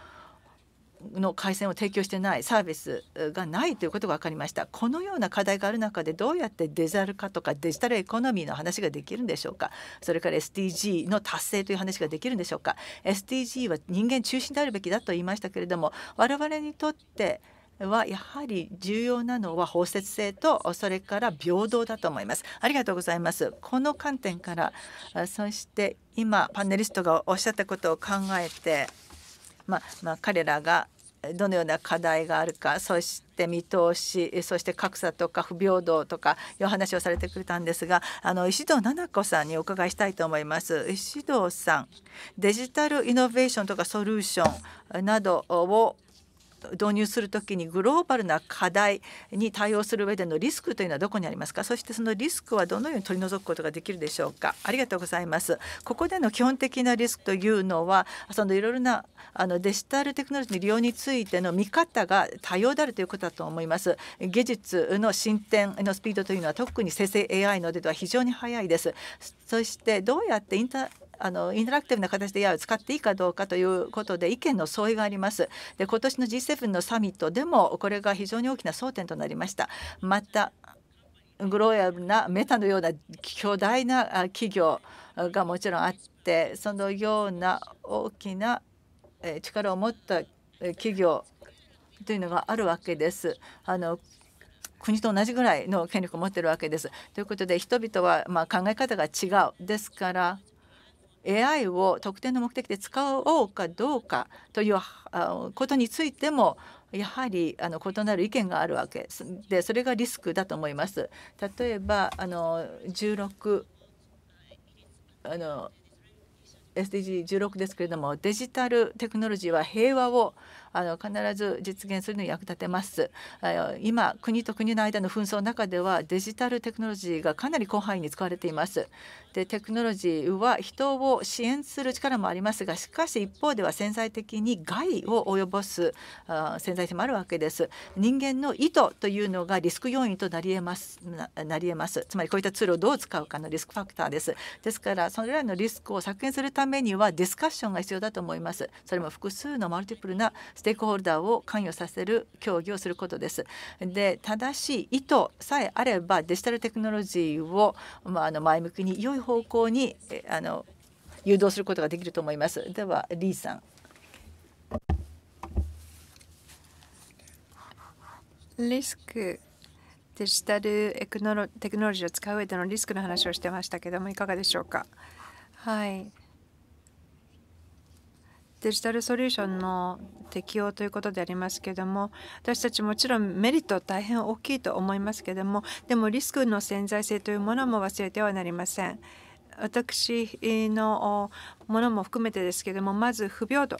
の回線を提供してないサービスがないということが分かりましたこのような課題がある中でどうやってデジタル化とかデジタルエコノミーの話ができるんでしょうかそれから SDG の達成という話ができるんでしょうか SDG は人間中心であるべきだと言いましたけれども我々にとってはやはり重要なのは包摂性とそれから平等だと思いますありがとうございますこの観点からそして今パネリストがおっしゃったことを考えてまあ、まあ、彼らがどのような課題があるかそして見通しそして格差とか不平等とかいう話をされてくれたんですがあの石堂七子さんにお伺いしたいと思います。石堂さんデジタルイノベーションとかソリューションなどを導入するときにグローバルな課題に対応する上でのリスクというのはどこにありますかそしてそのリスクはどのように取り除くことができるでしょうかありがとうございますここでの基本的なリスクというのはそのいろいろなあのデジタルテクノロジーの利用についての見方が多様であるということだと思います技術の進展のスピードというのは特に生成 AI の出では非常に早いですそしてどうやってインターあのインタラクティブな形で AI を使っていいかどうかということで意見の相違があります。で今年の G7 のサミットでもこれが非常に大きな争点となりました。またグローバルなメタのような巨大な企業がもちろんあってそのような大きな力を持った企業というのがあるわけです。あの国と同じぐらいの権力を持っているわけです。ということで人々はま考え方が違うですから AI を特定の目的で使おうかどうかということについてもやはりあの異なる意見があるわけですでそれがリスクだと思います。例えばあの16あの SDG16 ですけれどもデジタルテクノロジーは平和をあの必ず実現するのに役立てます。今国と国の間の紛争の中ではデジタルテクノロジーがかなり広範囲に使われています。でテクノロジーは人を支援する力もありますがしかし一方では潜在的に害を及ぼす潜在性もあるわけです。人間の意図というのがリスク要因となり得ますなり得ますつまりこういったツールをどう使うかのリスクファクターですですからそれらのリスクを削減するためにはディスカッションが必要だと思いますそれも複数のマルティプルなステークホルダーを関与させる協議をすることです。で正しい意図さえあればデジタルテクノロジーを、まあ、あの前向きに良い方向にあの誘導することができると思います。ではリーさん。リスクデジタルエクノロテクノロジーを使う上でのリスクの話をしてましたけどもいかがでしょうか。はいデジタルソリューションの適用ということでありますけども私たちもちろんメリット大変大きいと思いますけどもでもリスクの潜在性というものも忘れてはなりません。私のものも含めてですけどもまず不平等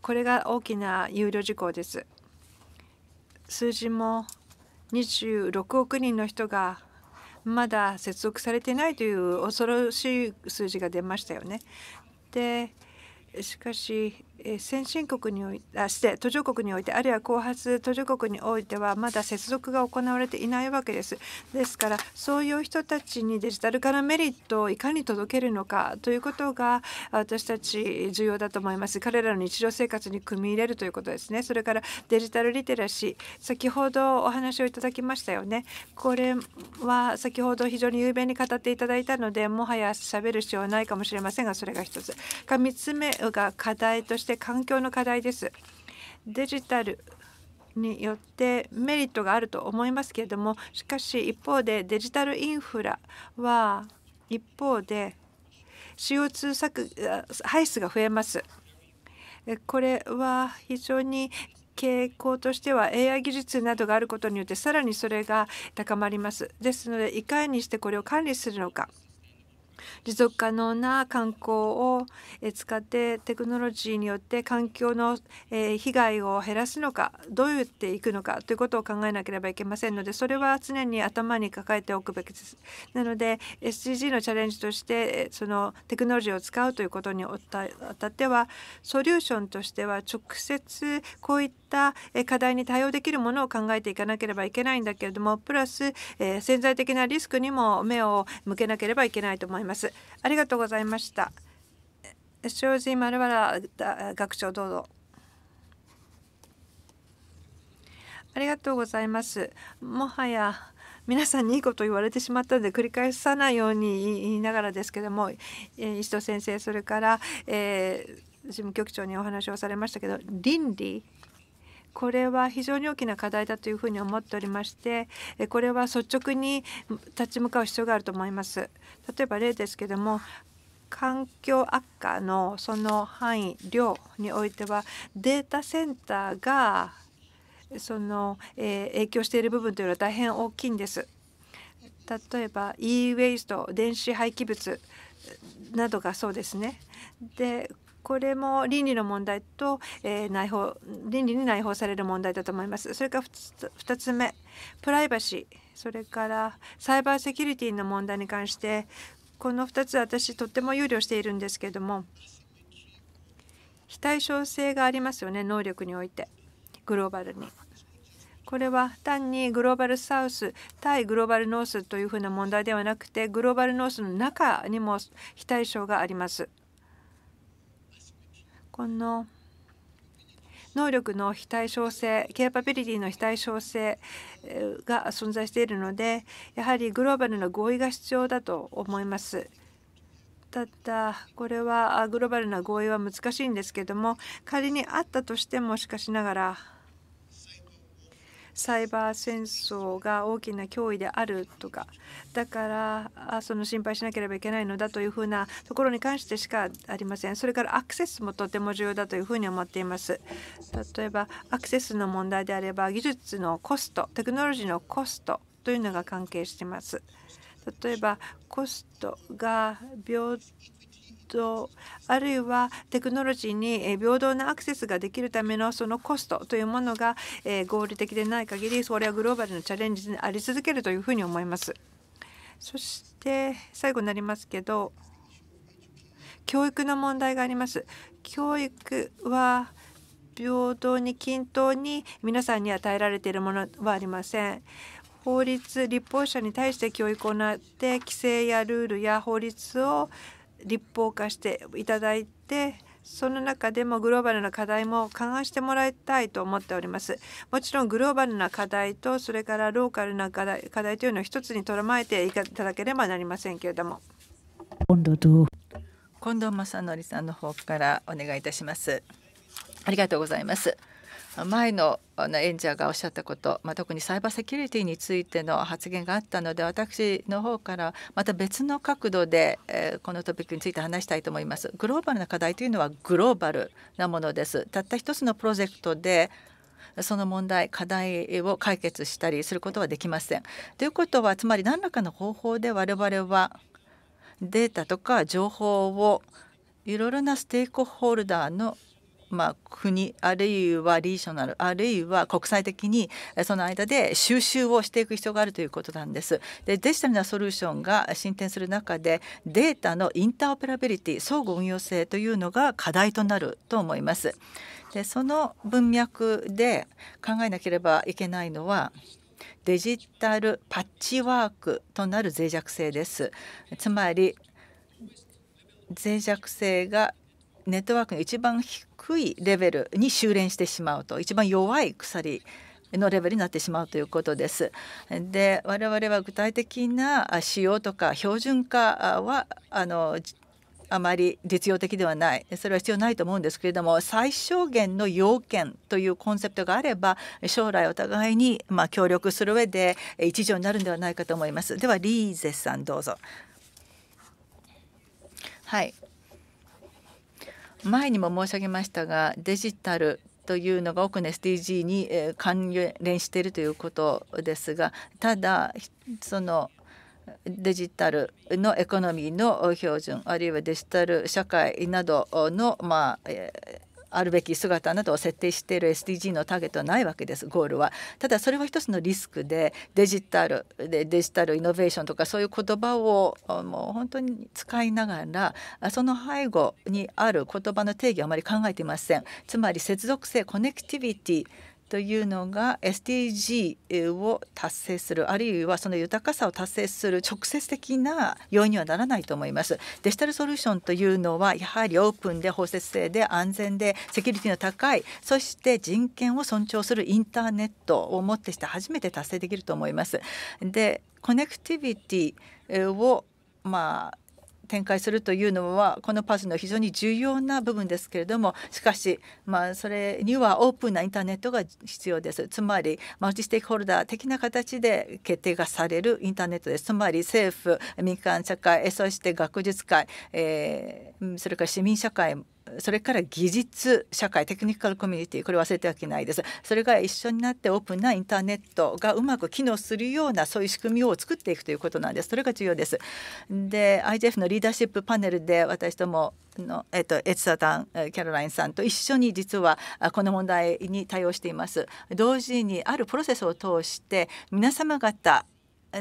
これが大きな有料事項です。数字も26億人の人がまだ接続されてないという恐ろしい数字が出ましたよね。でしかし先進国においあして途上国においてあるいは後発途上国においてはまだ接続が行われていないわけです。ですからそういう人たちにデジタル化のメリットをいかに届けるのかということが私たち重要だと思います。彼らの日常生活に組み入れるということですね。それからデジタルリテラシー先ほどお話をいただきましたよね。これは先ほど非常に雄弁に語っていただいたのでもはやしゃべる必要はないかもしれませんがそれが一つ。3つ目が課題としてして環境の課題です。デジタルによってメリットがあると思いますけれどもしかし一方でデジタルインフラは一方で CO2 削排出が増えます。これは非常に傾向としては AI 技術などがあることによってさらにそれが高まります。ですのでいかにしてこれを管理するのか持続可能な観光を使ってテクノロジーによって環境の被害を減らすのかどうやっていくのかということを考えなければいけませんのでそれは常に頭に抱えておくべきです。なので SDG のチャレンジとしてそのテクノロジーを使うということにあたってはソリューションとしては直接こういったした課題に対応できるものを考えていかなければいけないんだけれどもプラス潜在的なリスクにも目を向けなければいけないと思います。ありがとうございました。庄司丸原学長どうぞ。ありがとうございます。もはや皆さんにいいこと言われてしまったので繰り返さないように言いながらですけども、え石戸先生それから、えー、事務局長にお話をされましたけど倫理これは非常に大きな課題だというふうに思っておりましてこれは率直に立ち向かう必要があると思います。例えば例ですけども環境悪化のその範囲量においてはデータセンターがその、え影響している部分というのは大変大きいんです。例えば e ウェイスト電子廃棄物などがそうですね。でこれも倫理の問題と、えー、内包倫理に内包される問題だと思います。それから 2, 2つ目プライバシーそれからサイバーセキュリティの問題に関してこの2つ私とっても憂慮しているんですけれども非対称性がありますよね能力においてグローバルに。これは単にグローバルサウス対グローバルノースというふうな問題ではなくてグローバルノースの中にも非対称があります。この能力の非対称性ケーパビリティの非対称性が存在しているのでやはりグローバルな合意が必要だと思います。ただこれはグローバルな合意は難しいんですけども仮にあったとしてもしかしながらサイバー戦争が大きな脅威であるとかだからその心配しなければいけないのだというふうなところに関してしかありませんそれからアクセスもとても重要だというふうに思っています例えばアクセスの問題であれば技術のコストテクノロジーのコストというのが関係しています例えばコストがとあるいはテクノロジーに平等なアクセスができるためのそのコストというものが合理的でない限りそれはグローバルのチャレンジであり続けるというふうに思います。そして最後になりますけど教育の問題があります。教育は平等に均等に皆さんに与えられているものはありません。法律立法者に対して教育を行って規制やルールや法律を立法化していただいてその中でもグローバルな課題も勘案してもらいたいと思っております。もちろんグローバルな課題とそれからローカルな課題課題というのを一つにとらまえていただければなりませんけれども。今度ど近藤正則さんの方からお願いいたします。ありがとうございます。前の演者がおっしゃったこと、まあ、特にサイバーセキュリティについての発言があったので私の方からまた別の角度で、えこのトピックについて話したいと思います。グローバルな課題というのはグローバルなものです。たった一つのプロジェクトでその問題課題を解決したりすることはできません。ということはつまり何らかの方法で我々はデータとか情報をいろいろなステークホルダーのまあ、国あるいはリーショナルあるいは国際的にその間で収集をしていく必要があるということなんです。でデジタルなソリューションが進展する中でデータのインターオペラビリティ相互運用性というのが課題となると思います。でその文脈で考えなければいけないのはデジタルパッチワークとなる脆弱性です。つまり脆弱性がネットワークの一番低いレベルに修練してしまうと一番弱い鎖のレベルになってしまうということです。で我々は具体的な仕様とか標準化はあのあまり実用的ではないそれは必要ないと思うんですけれども最小限の要件というコンセプトがあれば将来お互いにまあ協力する上で一助になるんではないかと思います。ではリーゼさんどうぞ。はい、前にも申し上げましたがデジタルというのが多くの SDG に関連しているということですがただそのデジタルのエコノミーの標準あるいはデジタル社会などの、まあ、あるべき姿などを設定している SDG のターゲットはないわけですゴールは。ただそれは一つのリスクでデジタルでデジタルイノベーションとかそういう言葉をもう本当に使いながらその背後にある言葉の定義をあまり考えていません。つまり接続性コネクティビティというのが SDG を達成するあるいはその豊かさを達成する直接的な要因にはならないと思いますデジタルソリューションというのはやはりオープンで包摂性で安全でセキュリティの高いそして人権を尊重するインターネットをもってして初めて達成できると思いますでコネクティビティをまあ展開するというのはこのパズの非常に重要な部分ですけれどもしかし、まあ、それにはオープンなインターネットが必要ですつまりマルチステークホルダー的な形で決定がされるインターネットですつまり政府民間社会そして学術界、えー、それから市民社会それから技術社会テクニカルコミュニティこれ忘れてはいけないですそれが一緒になってオープンなインターネットがうまく機能するようなそういう仕組みを作っていくということなんですそれが重要ですで IGF のリーダーシップパネルで私どもの、えっと、エツサタンキャロラインさんと一緒に実はこの問題に対応しています同時にあるプロセスを通して皆様方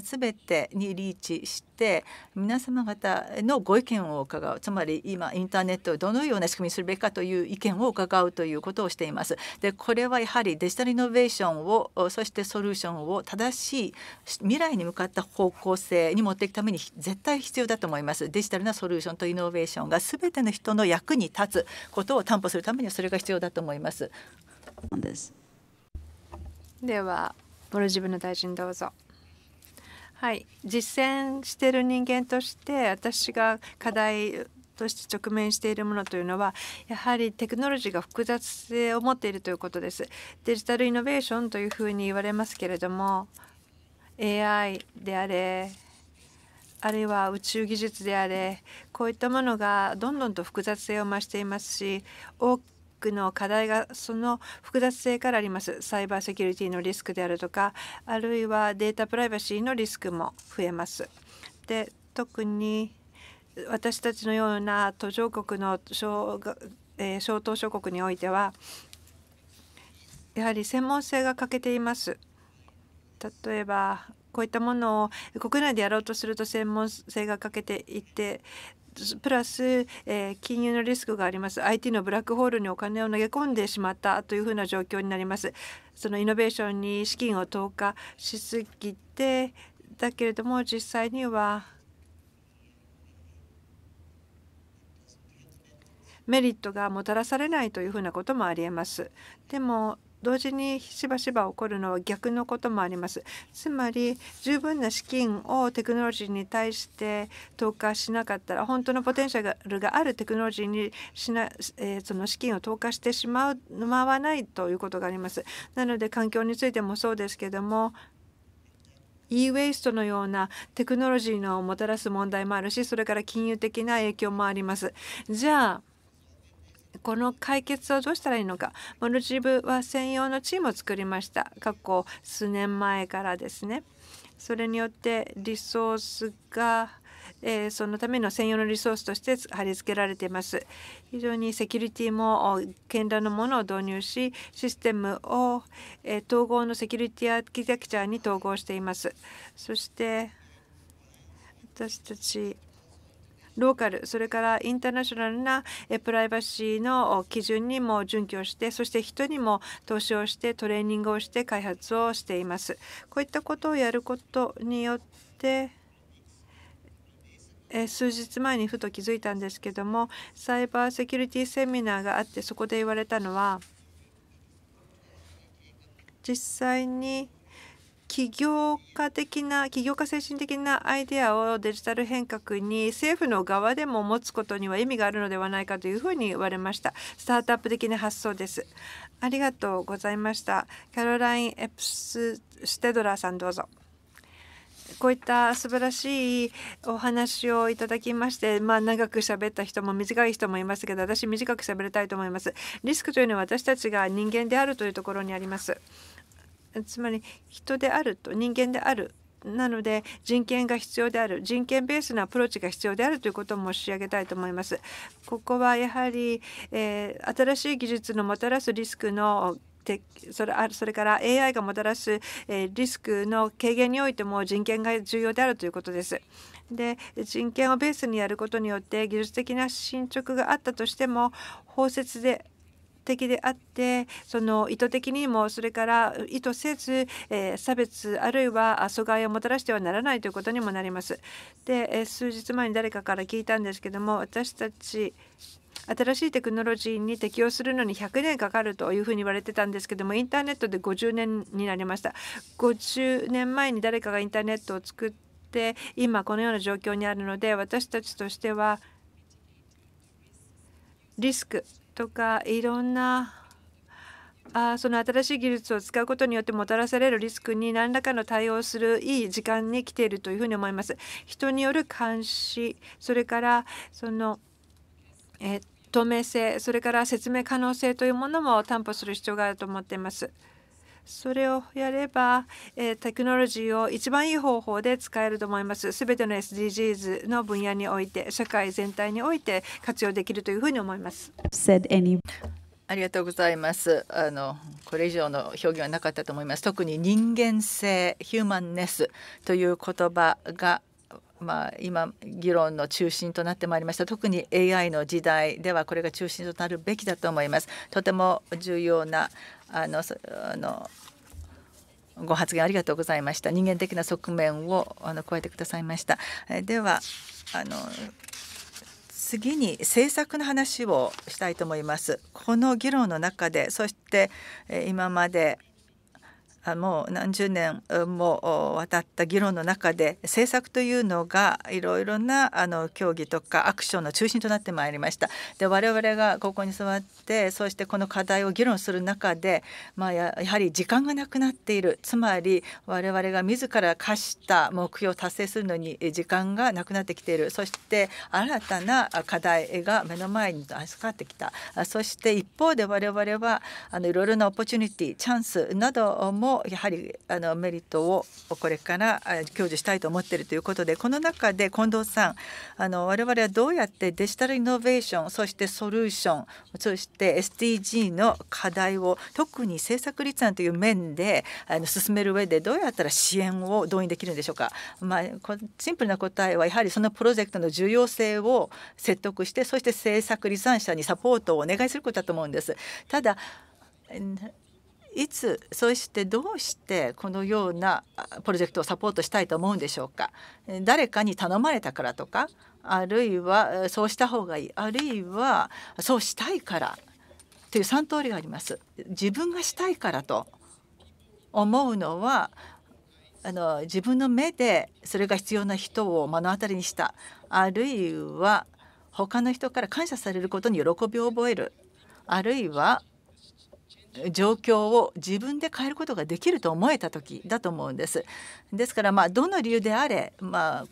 全てにリーチして皆様方のご意見を伺うつまり今インターネットをどのような仕組みにするべきかという意見を伺うということをしています。でこれはやはりデジタルイノベーションをそしてソリューションを正しい未来に向かった方向性に持っていくために絶対必要だと思います。デジタルなソリューションとイノベーションが全ての人の役に立つことを担保するためにはそれが必要だと思います。では、ボルジブの大臣どうぞ。はい、実践してる人間として私が課題として直面しているものというのはやはりテクノロジーが複雑性を持っているということです。デジタルイノベーションというふうに言われますけれども AI であれあるいは宇宙技術であれこういったものがどんどんと複雑性を増していますし大クの課題がその複雑性からありますサイバーセキュリティのリスクであるとかあるいはデータプライバシーのリスクも増えます。で特に私たちのような途上国のえ小島諸国においてはやはり専門性が欠けています。例えばこういったものを国内でやろうとすると専門性が欠けていてプラス、えー、金融のリスクがあります IT のブラックホールにお金を投げ込んでしまったというふうな状況になりますそのイノベーションに資金を投下しすぎてだけれども実際にはメリットがもたらされないというふうなこともありえます。でも同時にしばしば起こるのは逆のこともありますつまり十分な資金をテクノロジーに対して投下しなかったら本当のポテンシャルがあるテクノロジーにしな、えー、その資金を投下してしまう回わないということがありますなので環境についてもそうですけども e ウェイストのようなテクノロジーのもたらす問題もあるしそれから金融的な影響もありますじゃあこの解決をどうしたらいいのかモルジブは専用のチームを作りました過去数年前からですねそれによってリソースが、えー、そのための専用のリソースとして貼り付けられています非常にセキュリティも検覧のものを導入しシステムを、えー、統合のセキュリティアーキテクチャに統合していますそして私たちローカルそれからインターナショナルなプライバシーの基準にも準拠してそして人にも投資をしてトレーニングをして開発をしています。こういったことをやることによって数日前にふと気づいたんですけどもサイバーセキュリティセミナーがあってそこで言われたのは実際に起業家的な起業家精神的なアイデアをデジタル変革に政府の側でも持つことには意味があるのではないかというふうに言われましたスタートアップ的な発想ですありがとうございましたキャロライン・エプス・ステドラーさんどうぞこういった素晴らしいお話をいただきまして、まあ、長く喋った人も短い人もいますけど私短く喋りたいと思います。リスクというのは私たちが人間であるというところにあります。つまり人であると人間であるなので人権が必要である人権ベースのアプローチが必要であるということも申し上げたいと思います。ここはやはり、えー、新しい技術のもたらすリスクのそれそれから AI がもたらす、えリスクの軽減においても人権が重要であるということです。で人権をベースにやることによって技術的な進捗があったとしても包摂で的であってその意図的にもそれから意図せず、えー、差別あるいは阻害をもたらしてはならないということにもなります。で、え数日前に誰かから聞いたんですけども私たち新しいテクノロジーに適応するのに100年かかるというふうに言われてたんですけどもインターネットで50年になりました50年前に誰かがインターネットを作って今このような状況にあるので私たちとしてはリスクとかいろんなあその新しい技術を使うことによってもたらされるリスクに何らかの対応するいい時間に来ているというふうに思います。人による監視それからその、え透明性それから説明可能性というものも担保する必要があると思っています。それをやれば、えテクノロジーを一番いい方法で使えると思います。すべての SDGs の分野において、社会全体において活用できるというふうに思います。ありがとうございます。あのこれ以上の表現はなかったと思います。特に人間性、ヒューマンネスという言葉がまあ、今議論の中心となってまいりました特に AI の時代ではこれが中心となるべきだと思いますとても重要なあのあのご発言ありがとうございました。人間的な側面をあの加えてくださいました。えではあの次に政策の話をしたいと思います。この議論の中でそして今までもう何十年もわたった議論の中で政策というのがいろいろなあの協議とかアクションの中心となってまいりました。で我々がここに座ってそしてこの課題を議論する中で、まあ、やはり時間がなくなっているつまり我々が自ら課した目標を達成するのに時間がなくなってきているそして新たな課題が目の前に預かってきたそして一方で我々はいろいろなオポチュニティチャンスなどももやはりあのメリットをこれから享受したいと思っているということでこの中で近藤さんあの我々はどうやってデジタルイノベーションそしてソリューションそして SDG の課題を特に政策立案という面であの進める上でどうやったら支援を動員できるんでしょうか、まあ、シンプルな答えはやはりそのプロジェクトの重要性を説得してそして政策立案者にサポートをお願いすることだと思うんです。ただいつそしてどうしてこのようなプロジェクトをサポートしたいと思うんでしょうか誰かに頼まれたからとかあるいはそうした方がいいあるいはそうしたいからという3通りがあります。自分がしたいからと思うのはあの自分の目でそれが必要な人を目の当たりにしたあるいは他の人から感謝されることに喜びを覚えるあるいは状況を自分で変えることができると思えた時だと思うんです。ですからまあどの理由であれまあ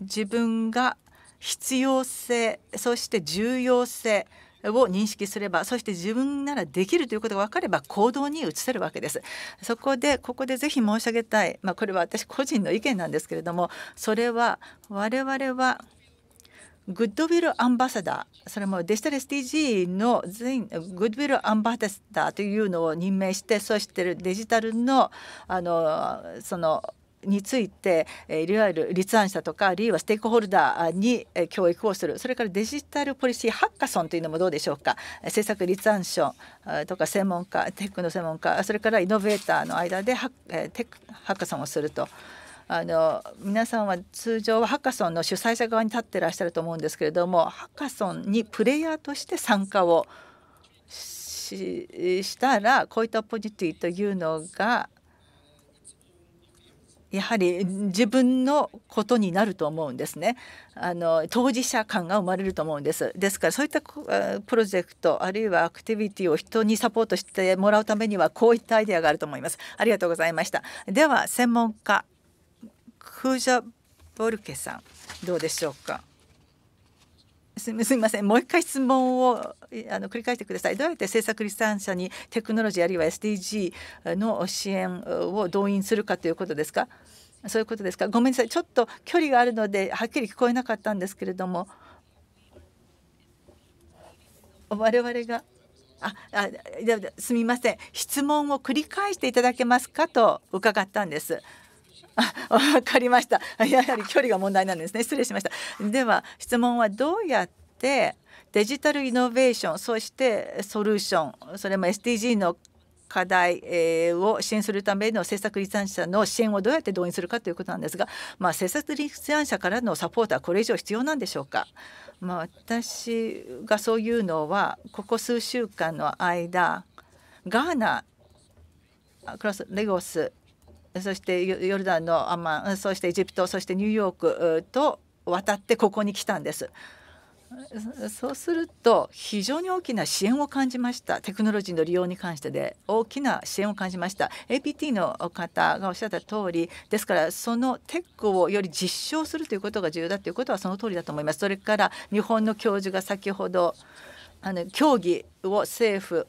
自分が必要性そして重要性を認識すればそして自分ならできるということが分かれば行動に移せるわけですそこでここでぜひ申し上げたい、まあ、これは私個人の意見なんですけれどもそれは我々はグッドウィルアンバサダーそれもデジタル SDG の全グッドウィルアンバサダーというのを任命してそしてデジタルのあのそのについていわゆる立案者とかあるいはステークホルダーに教育をするそれからデジタルポリシーハッカソンというのもどうでしょうか政策立案書とか専門家テックの専門家それからイノベーターの間でテックハッカソンをすると。あの皆さんは通常はハッカソンの主催者側に立ってらっしゃると思うんですけれどもハッカソンにプレイヤーとして参加をしたらこういったオポジティというのがやはり自分のことになると思うんですねあの当事者感が生まれると思うんですですからそういったプロジェクトあるいはアクティビティを人にサポートしてもらうためにはこういったアイデアがあると思いますありがとうございましたでは専門家クージャ・ボルケさんどうでしょうかすみませんもう一回質問をあの繰り返してくださいどうやって政策立案者にテクノロジーあるいは SDG の支援を動員するかということですかそういうことですかごめんなさいちょっと距離があるのではっきり聞こえなかったんですけれども我々がああすみません質問を繰り返していただけますかと伺ったんです。あ、わかりました。やはり距離が問題なんですね。失礼しました。では質問はどうやってデジタルイノベーション、そしてソリューション、それも SDG の課題を支援するための政策立案者の支援をどうやって動員するかということなんですが、まあ、政策立案者からのサポートはこれ以上必要なんでしょうか。まあ、私がそういうのはここ数週間の間ガーナクロスレゴスそしてヨルダンのアマンそしてエジプトそしてニューヨークと渡ってここに来たんです。そうすると非常に大きな支援を感じましたテクノロジーの利用に関してで大きな支援を感じました APT の方がおっしゃった通りですからそのテックをより実証するということが重要だということはその通りだと思いますそれから日本の教授が先ほどあの協議を政府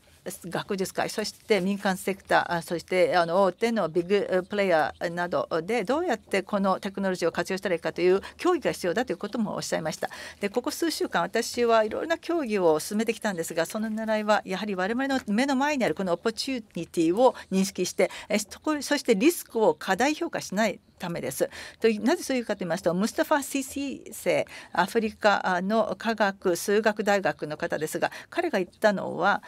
学術界そして民間セクターそしてあの大手のビッグプレイヤーなどでどうやってこのテクノロジーを活用したらいいかという協議が必要だということもおっしゃいましたでここ数週間私はいろいろな協議を進めてきたんですがその狙いはやはり我々の目の前にあるこのオポチュニティを認識してそしてリスクを過大評価しないためです。となぜそういうかと言いますとムスタファ・シシ生アフリカの科学数学大学の方ですが彼が言ったのは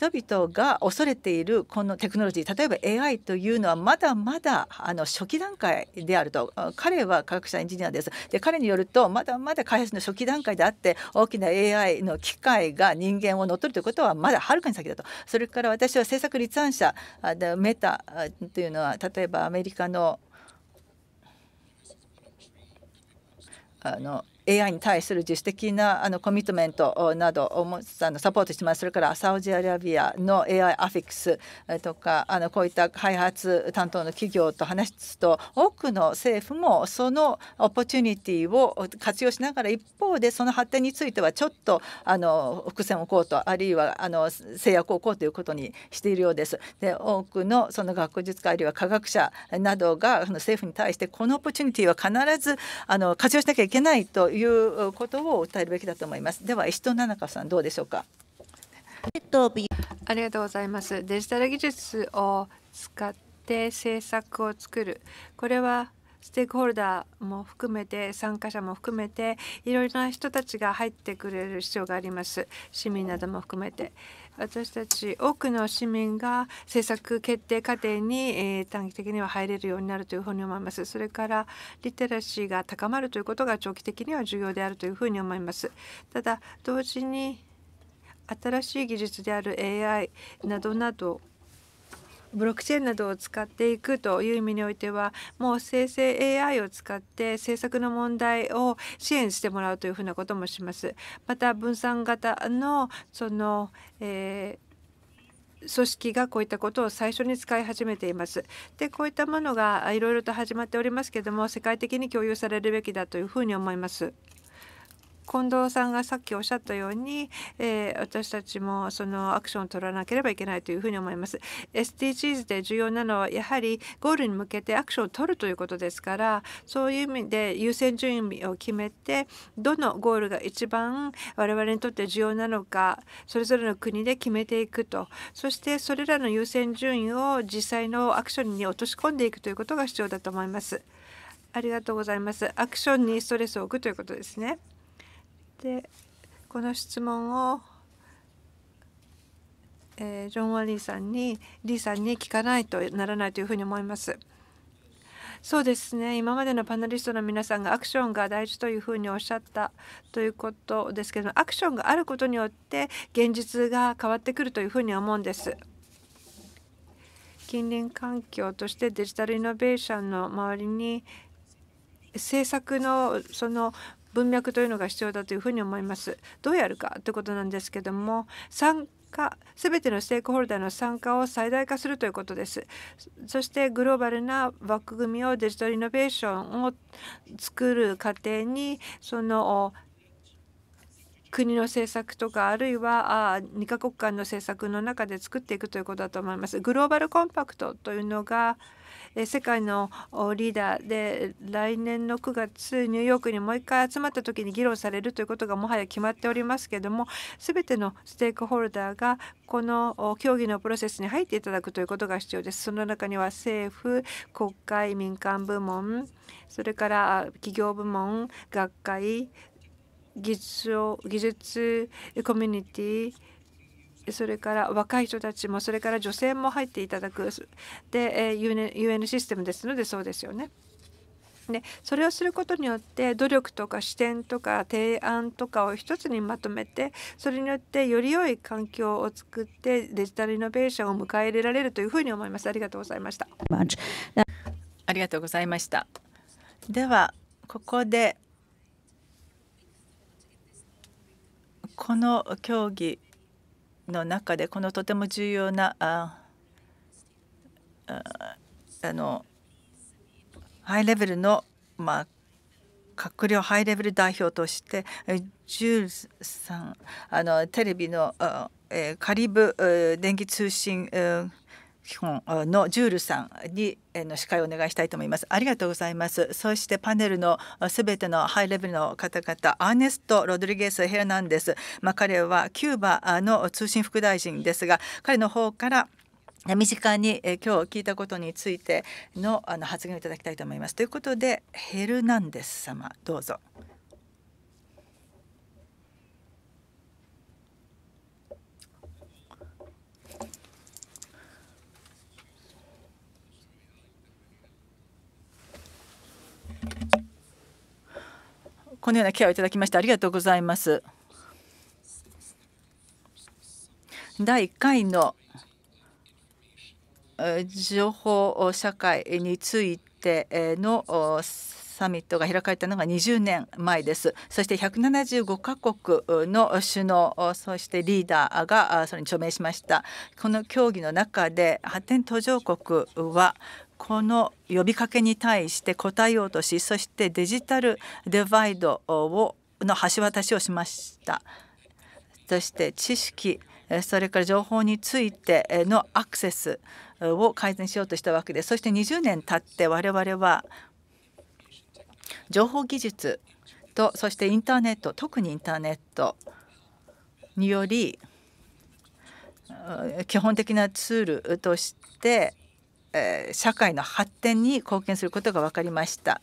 人々が恐れているこのテクノロジー例えば AI というのはまだまだあの初期段階であると彼は科学者エンジニアですで彼によるとまだまだ開発の初期段階であって大きな AI の機械が人間を乗っ取るということはまだはるかに先だとそれから私は政策立案者メタというのは例えばアメリカのあの AI に対する自主的なあのコミットメントなどをもあのサポートしてます。それからサウジアラビアの AI アフィックスとかあのこういった開発担当の企業と話しつつと多くの政府もそのオポチュニティを活用しながら一方でその発展についてはちょっとあの伏線を置こうとあるいはあの制約を置こうということにしているようです。で多くのその学術界あるいは科学者などが政府に対してこのオポチュニティは必ずあの活用しなきゃいけないといいうことを訴えるべきだと思います。では石戸七香さんどうでしょうか。ありがとうございます。デジタル技術を使って政策を作る。これはステークホルダーも含めて参加者も含めていろいろな人たちが入ってくれる必要があります市民なども含めて私たち多くの市民が政策決定過程に、え短期的には入れるようになるというふうに思います。それからリテラシーが高まるということが長期的には重要であるというふうに思います。ただ同時に新しい技術である AI などなどブロックチェーンなどを使っていくという意味においてはもう生成 AI を使って政策の問題を支援してもらうというふうなこともします。また分散型のその、えー組織がこういったことを最初に使い始めています。でこういったものがいろいろと始まっておりますけども世界的に共有されるべきだというふうに思います。近藤さんがさっきおっしゃったように、えー、私たちもそのアクションを取らなければいけないというふうに思います。SDGs で重要なのはやはりゴールに向けてアクションを取るということですからそういう意味で優先順位を決めてどのゴールが一番我々にとって重要なのかそれぞれの国で決めていくとそしてそれらの優先順位を実際のアクションに落とし込んでいくということが必要だと思います。ありがとうございます。アクションにストレスを置くということですね。でこの質問を、えー、ジョン・ワリーさんにリーさんに聞かないとならないというふうに思います。そうですね今までのパネリストの皆さんがアクションが大事というふうにおっしゃったということですけどもアクションがあることによって現実が変わってくるというふうに思うんです。近隣環境としてデジタルイノベーションの周りに政策のその文脈というのが必要だというふうに思います。どうやるかということなんですけども参加全てのステークホルダーの参加を最大化するということです。そしてグローバルな枠組みをデジタルイノベーションを作る過程にその国の政策とかあるいは2カ国間の政策の中で作っていくということだと思います。グローバルコンパクトというのが世界のリーダーで来年の9月ニューヨークにもう一回集まった時に議論されるということがもはや決まっておりますけども全てのステークホルダーがこの協議のプロセスに入っていただくということが必要です。その中には政府、国会、民間部門、それから企業部門、学会、技術、技術コミュニティそれから若い人たちもそれから女性も入っていただくで UN システムですのでそうですよね。でそれをすることによって努力とか視点とか提案とかを一つにまとめてそれによってより良い環境を作ってデジタルイノベーションを迎え入れられるというふうに思います。ありがとうございました。ありがとうございました。ではここでこの競技の中でこのとても重要なあのハイレベルの、まあ、閣僚ハイレベル代表としてジュールさんあのテレビの、えー、カリブ電気通信、えー基本のジュールさんにの司会をお願いしたいと思います。ありがとうございます。そしてパネルのすべてのハイレベルの方々、アーネスト・ロドリゲス・ヘルナンデス、まあ、彼はキューバの通信副大臣ですが、彼の方から身近に今日聞いたことについてのあの発言をいただきたいと思います。ということでヘルナンデス様どうぞ。このようなケアをいただきましてありがとうございます。第1回の情報社会についてのサミットが開かれたのが20年前です。そして175カ国の首脳、そしてリーダーがそれに署名しました。この協議の中で発展途上国はこの呼びかけに対して答えようとしそしてデジタルデバイドをの橋渡しをしましたそして知識それから情報についてのアクセスを改善しようとしたわけでそして20年経って我々は情報技術とそしてインターネット特にインターネットにより基本的なツールとして社会の発展に貢献することが分かりました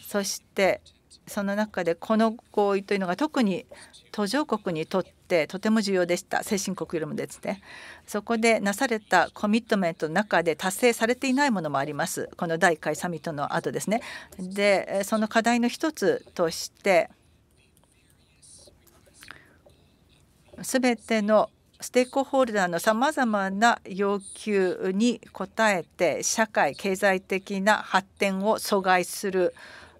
そしてその中でこの合意というのが特に途上国にとってとても重要でした先進国よりもですねそこでなされたコミットメントの中で達成されていないものもありますこの第1回サミットの後ですねでその課題の一つとして全てのステークホルダーのさまざまな要求に応えて社会経済的な発展を阻害する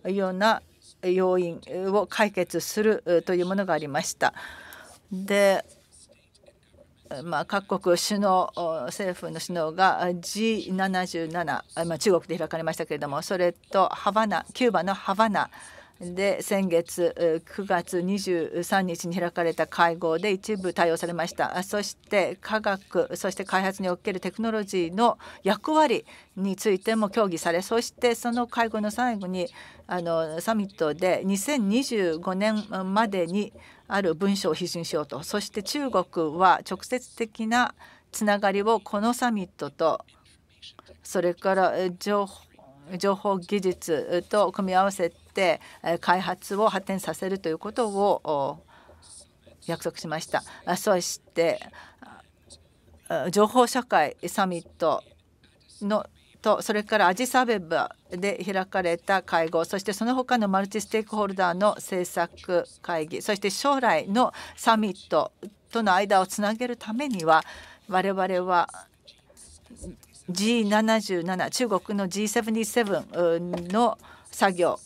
ような要因を解決するというものがありました。でまあ、各国首脳政府の首脳が G77、まあ、中国で開かれましたけれどもそれとハバナキューバのハバナで先月9月23日に開かれた会合で一部対応されましたそして科学そして開発におけるテクノロジーの役割についても協議されそしてその会合の最後にあのサミットで2025年までにある文書を批准しようとそして中国は直接的なつながりをこのサミットとそれから情報情報技術と組み合わせて開発を発展させるということを約束しました。そして情報社会サミットのとそれからアジサベバで開かれた会合そしてその他のマルチステークホルダーの政策会議そして将来のサミットとの間をつなげるためには我々は G77 中国の G77 の作業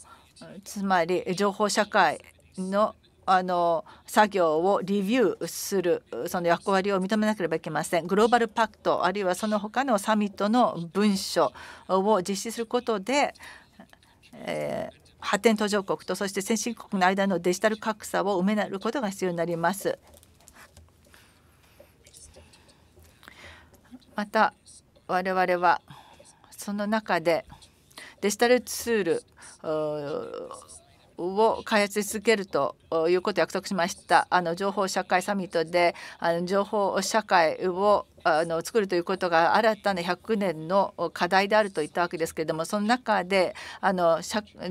つまり情報社会のあの作業をリビューするその役割を認めなければいけませんグローバルパクトあるいはその他のサミットの文書を実施することで、えー発展途上国とそして先進国の間のデジタル格差を埋めることが必要になります。また我々はその中でデジタルツールを開発し続けるということを約束しましたあの情報社会サミットであの情報社会をあの作るということが新たな100年の課題であると言ったわけですけれどもその中であの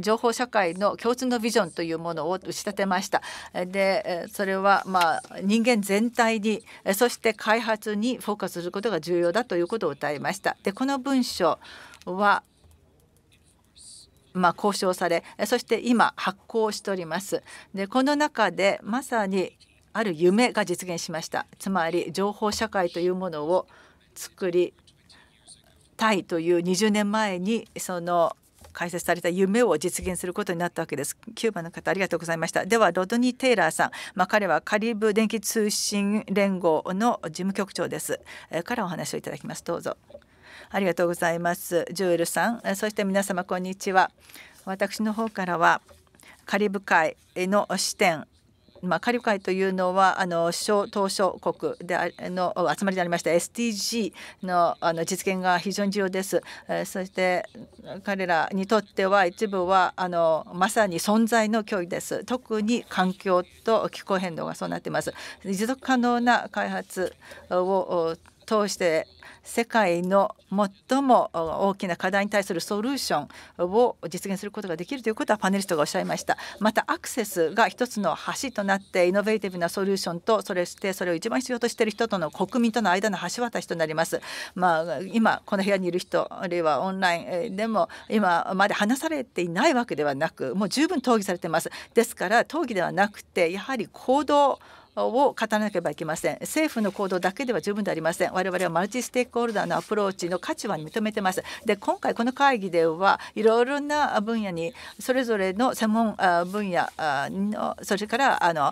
情報社会の共通のビジョンというものを打ち立てましたでそれはまあ人間全体にそして開発にフォーカスすることが重要だということを訴えましたでこの文書はまあ、交渉されそして今発行しております。でこの中でまさにある夢が実現しましたつまり情報社会というものを作りたいという20年前にその開設された夢を実現することになったわけです。キューバの方ありがとうございました。ではロドニー・テイラーさん、まあ、彼はカリブ電気通信連合の事務局長です。からお話をいただきます。どうぞ。ありがとうございますジュエルさんそして皆様こんにちは私の方からはカリブ海の視点まあ、カリブ海というのはあの小東小国での集まりでありました SDG のあの実現が非常に重要です。えそして彼らにとっては一部はあのまさに存在の脅威です。特に環境と気候変動がそうなっています。持続可能な開発を通して世界の最も大きな課題に対するソリューションを実現することができるということはパネリストがおっしゃいましたまたアクセスが一つの橋となってイノベーティブなソリューションとそれしてそれを一番必要としている人との国民との間の橋渡しとなりますまあ今この部屋にいる人あるいはオンラインでも今まで話されていないわけではなくもう十分討議されてますですから討議ではなくてやはり行動を語らなければいけません政府の行動だけでは十分でありません我々はマルチステークホルダーのアプローチの価値は認めてますで今回この会議ではいろいろな分野にそれぞれの専門分野のそれからあの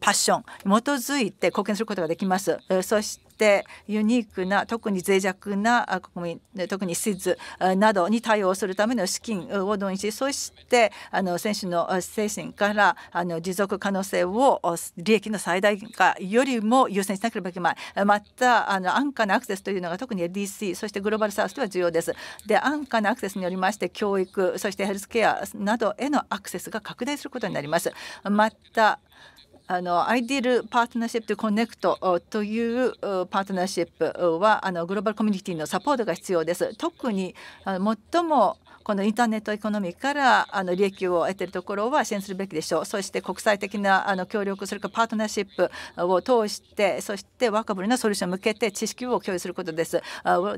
パッション基づいて貢献することができますそしててユニークな特に脆弱な国民特に施設などに対応するための資金を動員しそしてあの選手の精神からあの持続可能性を利益の最大化よりも優先しなければいけないまたあの安価なアクセスというのが特に LDC そしてグローバルサウスでは重要です。で安価なアクセスによりまして教育そしてヘルスケアなどへのアクセスが拡大することになります。またあのアイディルパートナーシップコネクトというパートナーシップはあのグローバルコミュニティのサポートが必要です。特に最もこのインターネットエコノミーからあの利益を得ているところは支援するべきでしょうそして国際的なあの協力それからパートナーシップを通してそしてワブルのソリューションを向けて知識を共有することです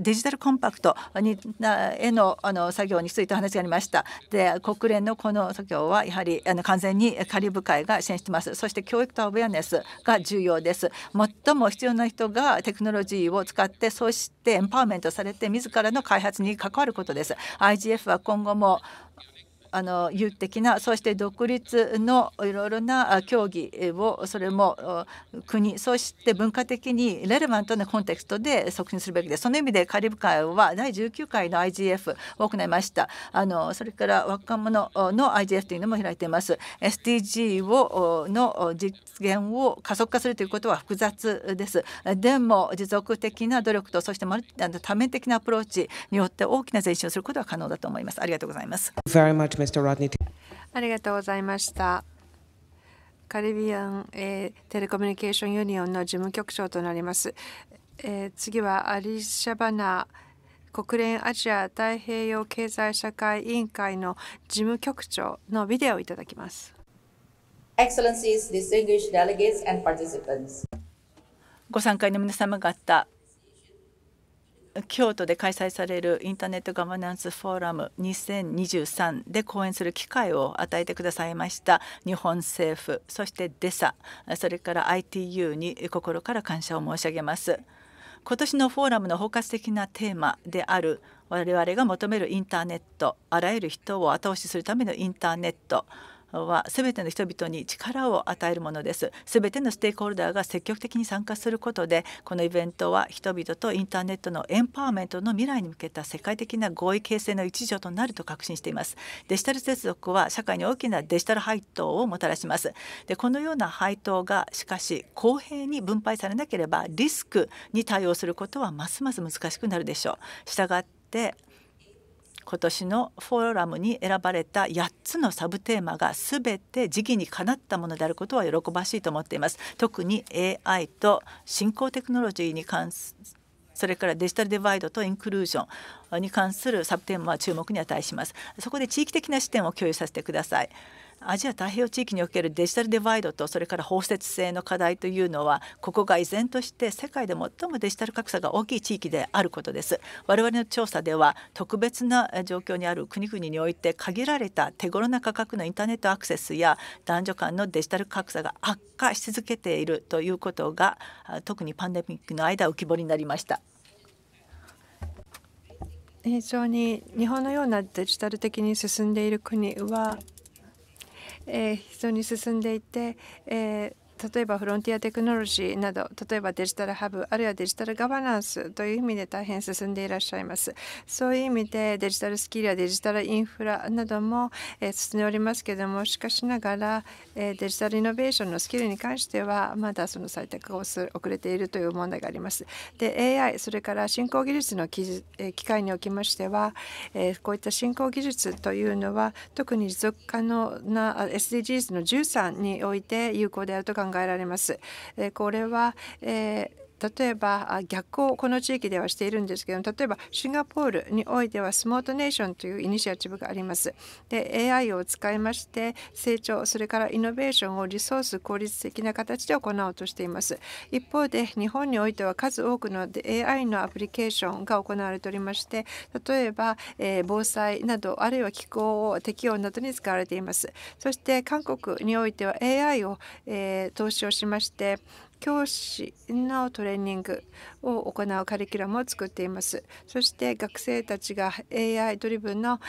デジタルコンパクトにへのあの作業について話がありましたで国連のこの作業はやはりあの完全にカリブ海が支援していますそして教育とアウェアネスが重要です最も必要な人がテクノロジーを使ってそしてエンパワーメントされて自らの開発に関わることです IGF 今後もあの有的なそして独立のいろいろな競技をそれも国そして文化的にレレバントなコンテクストで促進するべきですその意味でカリブ海は第19回の IGF を行いましたあのそれから若者の IGF というのも開いています SDG をの実現を加速化するということは複雑ですでも持続的な努力とそして多面的なアプローチによって大きな前進をすることは可能だと思いますありがとうございます Mr. Rodney. ありがとうございました。カリビアン、えー、テレコミュニケーションユニオンの事務局長となります。えー、次はアリシャバナ国連アジア太平洋経済社会委員会の事務局長のビデオをいただきます。ご参加の皆様方、京都で開催されるインターネットガバナンスフォーラム2023で講演する機会を与えてくださいました日本政府そしてデサそれから ITU に心から感謝を申し上げます今年のフォーラムの包括的なテーマである我々が求めるインターネットあらゆる人を後押しするためのインターネットは全ての人々に力を与えるものです全てのステークホルダーが積極的に参加することでこのイベントは人々とインターネットのエンパワーメントの未来に向けた世界的な合意形成の一助となると確信していますデジタル接続は社会に大きなデジタル配当をもたらしますでこのような配当がしかし公平に分配されなければリスクに対応することはますます難しくなるでしょうしたがって今年のフォーラムに選ばれた8つのサブテーマが全て時期にかなったものであることは喜ばしいと思っています。特に AI と新興テクノロジーに関すそれからデジタルデバイドとインクルージョンに関するサブテーマは注目に値します。そこで地域的な視点を共有させてください。アジア太平洋地域におけるデジタルデバイドとそれから包摂性の課題というのはここが依然として世界で最もデジタル格差が大きい地域であることです我々の調査では特別な状況にある国々において限られた手頃な価格のインターネットアクセスや男女間のデジタル格差が悪化し続けているということが特にパンデミックの間浮き彫りになりました。非常に日本のようなデジタル的に進んでいる国はえー、非常に進んでいて、えー例えばフロンティアテクノロジーなど例えばデジタルハブあるいはデジタルガバナンスという意味で大変進んでいらっしゃいますそういう意味でデジタルスキルやデジタルインフラなども進んでおりますけれどもしかしながらデジタルイノベーションのスキルに関してはまだその採択が遅れているという問題がありますで AI それから新興技術の機会におきましてはこういった新興技術というのは特に持続可能な SDGs の13において有効であると考え考えられます。これは、えー例えば逆をこの地域ではしているんですけど例えばシンガポールにおいてはスモートネーションというイニシアチブがあります。で AI を使いまして成長それからイノベーションをリソース効率的な形で行おうとしています。一方で日本においては数多くの AI のアプリケーションが行われておりまして例えば、え防災などあるいは気候を適用などに使われています。そして韓国においては AI を、え投資をしまして教師のトレーニングを行うカリキュラムを作っていますそして学生たちが AI ドリブンの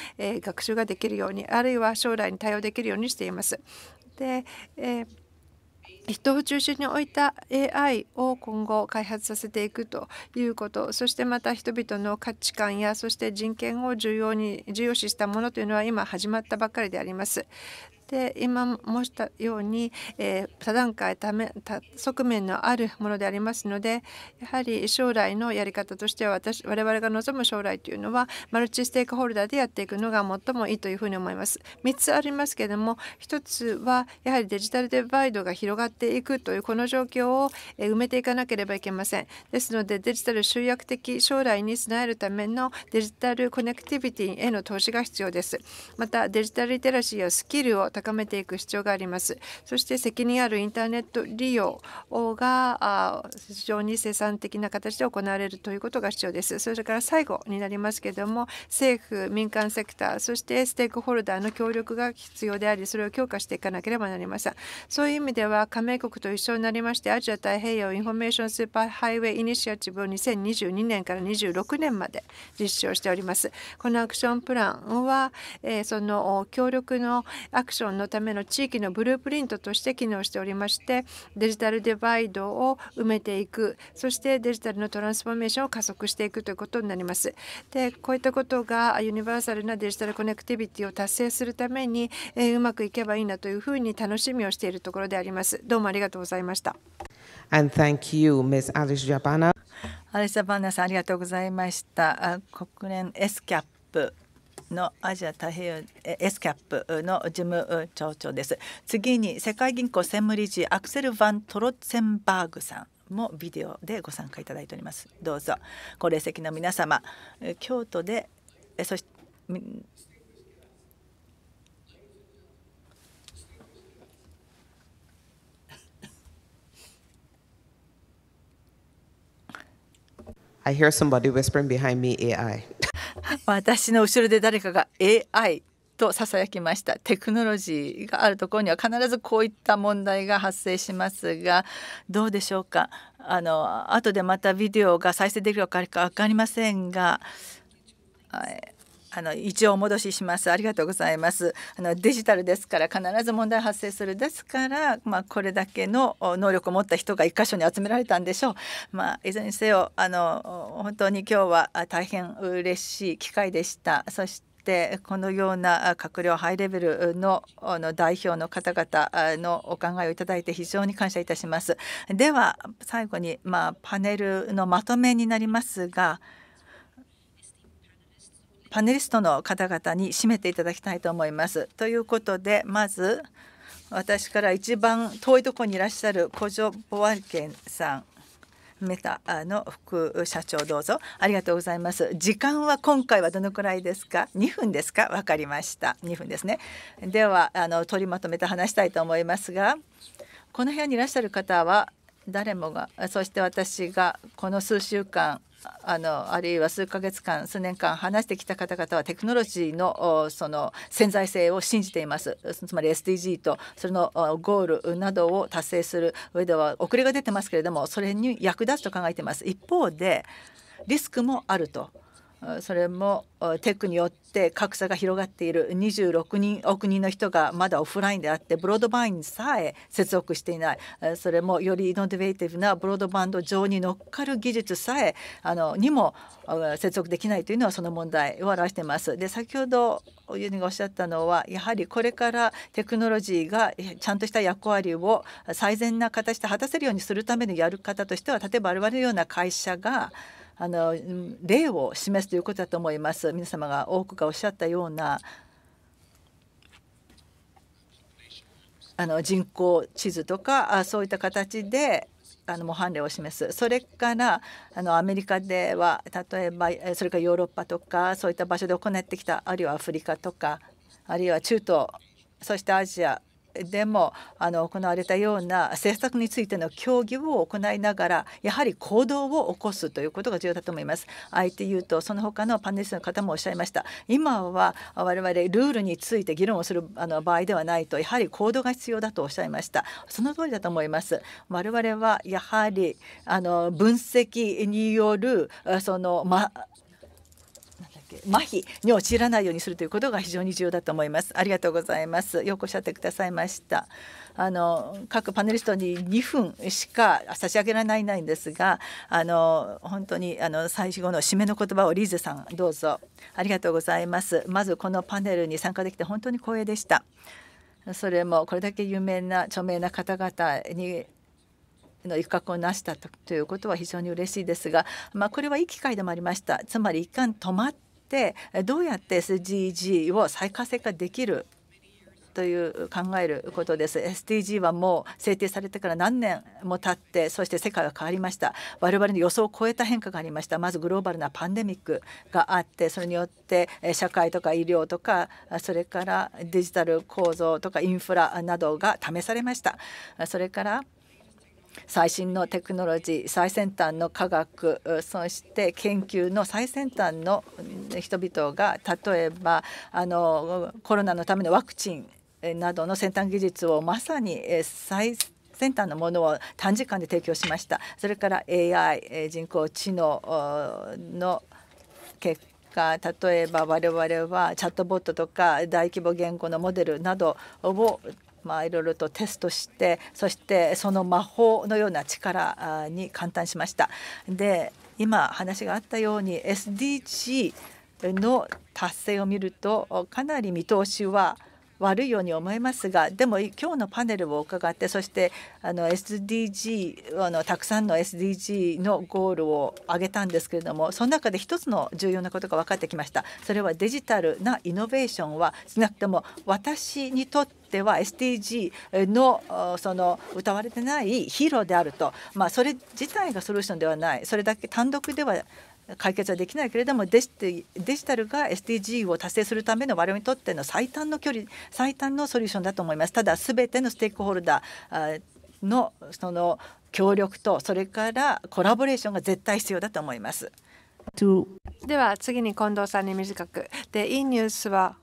学習ができるようにあるいは将来に対応できるようにしていますで、えー人を中心に置いた AI を今後開発させていくということそしてまた人々の価値観やそして人権を重要に重要視したものというのは今始まったばかりであります。で今申したように、えー、多段階多面多側面のあるものでありますのでやはり将来のやり方としては私我々が望む将来というのはマルチステークホルダーでやっていくのが最もいいというふうに思います。3つありますけれども1つはやはりデジタルデバイドが広がっていくというこの状況を埋めていかなければいけません。ですのでデジタル集約的将来に備えるためのデジタルコネクティビティへの投資が必要です。またデジタルリテラシーやスキルを高めていく必要があります。そして責任あるインターネット利用が非常に生産的な形で行われるということが必要です。それから最後になりますけれども政府、民間セクターそしてステークホルダーの協力が必要でありそれを強化していかなければなりません。そういう意味では加盟国と一緒になりましてアジア太平洋インフォメーションスーパーハイウェイイニシアチブを2022年から26年まで実施をしております。このアクションプランは、えその協力のアクションョンのための地域のブループリントとして機能しておりましてデジタルデバイドを埋めていくそしてデジタルのトランスフォーメーションを加速していくということになります。でこういったことがユニバーサルなデジタルコネクティビティを達成するために、えうまくいけばいいなというふうに楽しみをしているところであります。どうもありがとうございました。And thank you, Ms. Alice Jabana. アリサ・バナさんありがとうございました。国連 SCAP のアジア太平洋エスキャップの事務長長です次に世界銀行専務理事アクセル・ヴァン・トロッツェンバーグさんもビデオでご参加いただいておりますどうぞご列席の皆様京都でそして I hear somebody whispering behind me AI. 私の後ろで誰かが AI とささやきましたテクノロジーがあるところには必ずこういった問題が発生しますがどうでしょうかあの後でまたビデオが再生できるか分かりませんがあの一応戻ししますありがとうございますあのデジタルですから必ず問題発生するですからまあ、これだけの能力を持った人が一箇所に集められたんでしょうまあいずれにせよあの本当に今日は大変嬉しい機会でしたそしててこのような閣僚ハイレベルのの代表の方々のお考えをいただいて非常に感謝いたします。では最後に、まあ、パネルのまとめになりますが。パネリストの方々に締めていただきたいと思います。ということでまず私から一番遠いところにいらっしゃる古城ボワケンさんメタの副社長どうぞありがとうございます時間は今回はどのくらいですか2分ですかわかりました2分ですねではあの取りまとめて話したいと思いますがこの部屋にいらっしゃる方は誰もがそして私がこの数週間あのあるいは数ヶ月間数年間話してきた方々はテクノロジーのその潜在性を信じていますつまり SDG とそれのゴールなどを達成する上では遅れが出てますけれどもそれに役立つと考えています一方でリスクもあると。それもテックによって格差が広がっている26人億人の人がまだオフラインであってブロードバインさえ接続していないそれもよりイノベーティブなブロードバンド上に乗っかる技術さえあのにも接続できないというのはその問題を表しています。で先ほどユニがおっしゃったのはやはりこれからテクノロジーがちゃんとした役割を最善な形で果たせるようにするためのやる方としては例えば我々のような会社があの例を示すということだと思います。皆様が多くがおっしゃったようなあの人口地図とかそういった形であの模範例を示すそれからあのアメリカでは例えばそれからヨーロッパとかそういった場所で行ってきたあるいはアフリカとかあるいは中東そしてアジアでもあの行われたような政策についての協議を行いながらやはり行動を起こすということが重要だと思います。ITU とその他のパネリストの方もおっしゃいました今は我々ルールについて議論をするあの場合ではないとやはり行動が必要だとおっしゃいましたその通りだと思います我々はやはりあの分析によるその、ま麻痺に陥らないようにするということが非常に重要だと思います。ありがとうございます。よくおっしゃってくださいました。あの各パネリストに2分しか差し上げられないんですが、あの本当にあの最後の締めの言葉をリーゼさんどうぞありがとうございます。まずこのパネルに参加できて本当に光栄でした。それもこれだけ有名な著名な方々にの一角を成したということは非常に嬉しいですが、まあ、これはいい機会でもありましたつまり一旦止まっってどうやって SDG を再活性化できるという考えることです。SDG はもう制定されてから何年も経ってそして世界は変わりました。我々の予想を超えた変化がありました。まずグローバルなパンデミックがあってそれによって社会とか医療とかそれからデジタル構造とかインフラなどが試されました。それから最新のテクノロジー最先端の科学そして研究の最先端の人々が例えばあのコロナのためのワクチンなどの先端技術をまさに最先端のものを短時間で提供しましたそれから AI 人工知能の結果例えば我々はチャットボットとか大規模言語のモデルなどをまあ、いろいろとテストしてそしてその魔法のような力に感嘆しました。で今話があったように SDG の達成を見るとかなり見通しは悪いように思いますがでも今日のパネルを伺ってそしてあの SDG あのたくさんの SDG のゴールを挙げたんですけれどもその中で一つの重要なことが分かってきましたそれはデジタルなイノベーションは少なくとも私にとっては SDG のその歌われてないヒーローであると、まあ、それ自体がソリューションではないそれだけ単独では解決はできないけれどもデジデジタルが SDG を達成するための我々にとっての最短の距離最短のソリューションだと思います。ただ全てのステークホルダーのその協力とそれからコラボレーションが絶対必要だと思います。では次に近藤さんに短くでいいニュースは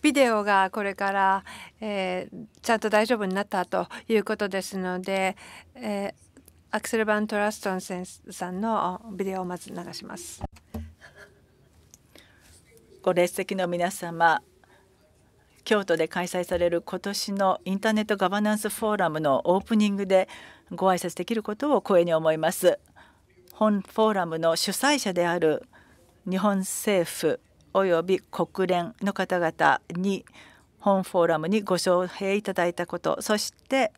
ビデオがこれから、えー、ちゃんと大丈夫になったということですので、えーアクセル・バントラストンセンさんのビデオをまず流します。ご列席の皆様京都で開催される今年のインターネットガバナンスフォーラムのオープニングでご挨拶できることを光栄に思います。本フォーラムの主催者である日本政府および国連の方々に本フォーラムにご招聘いただいたことそして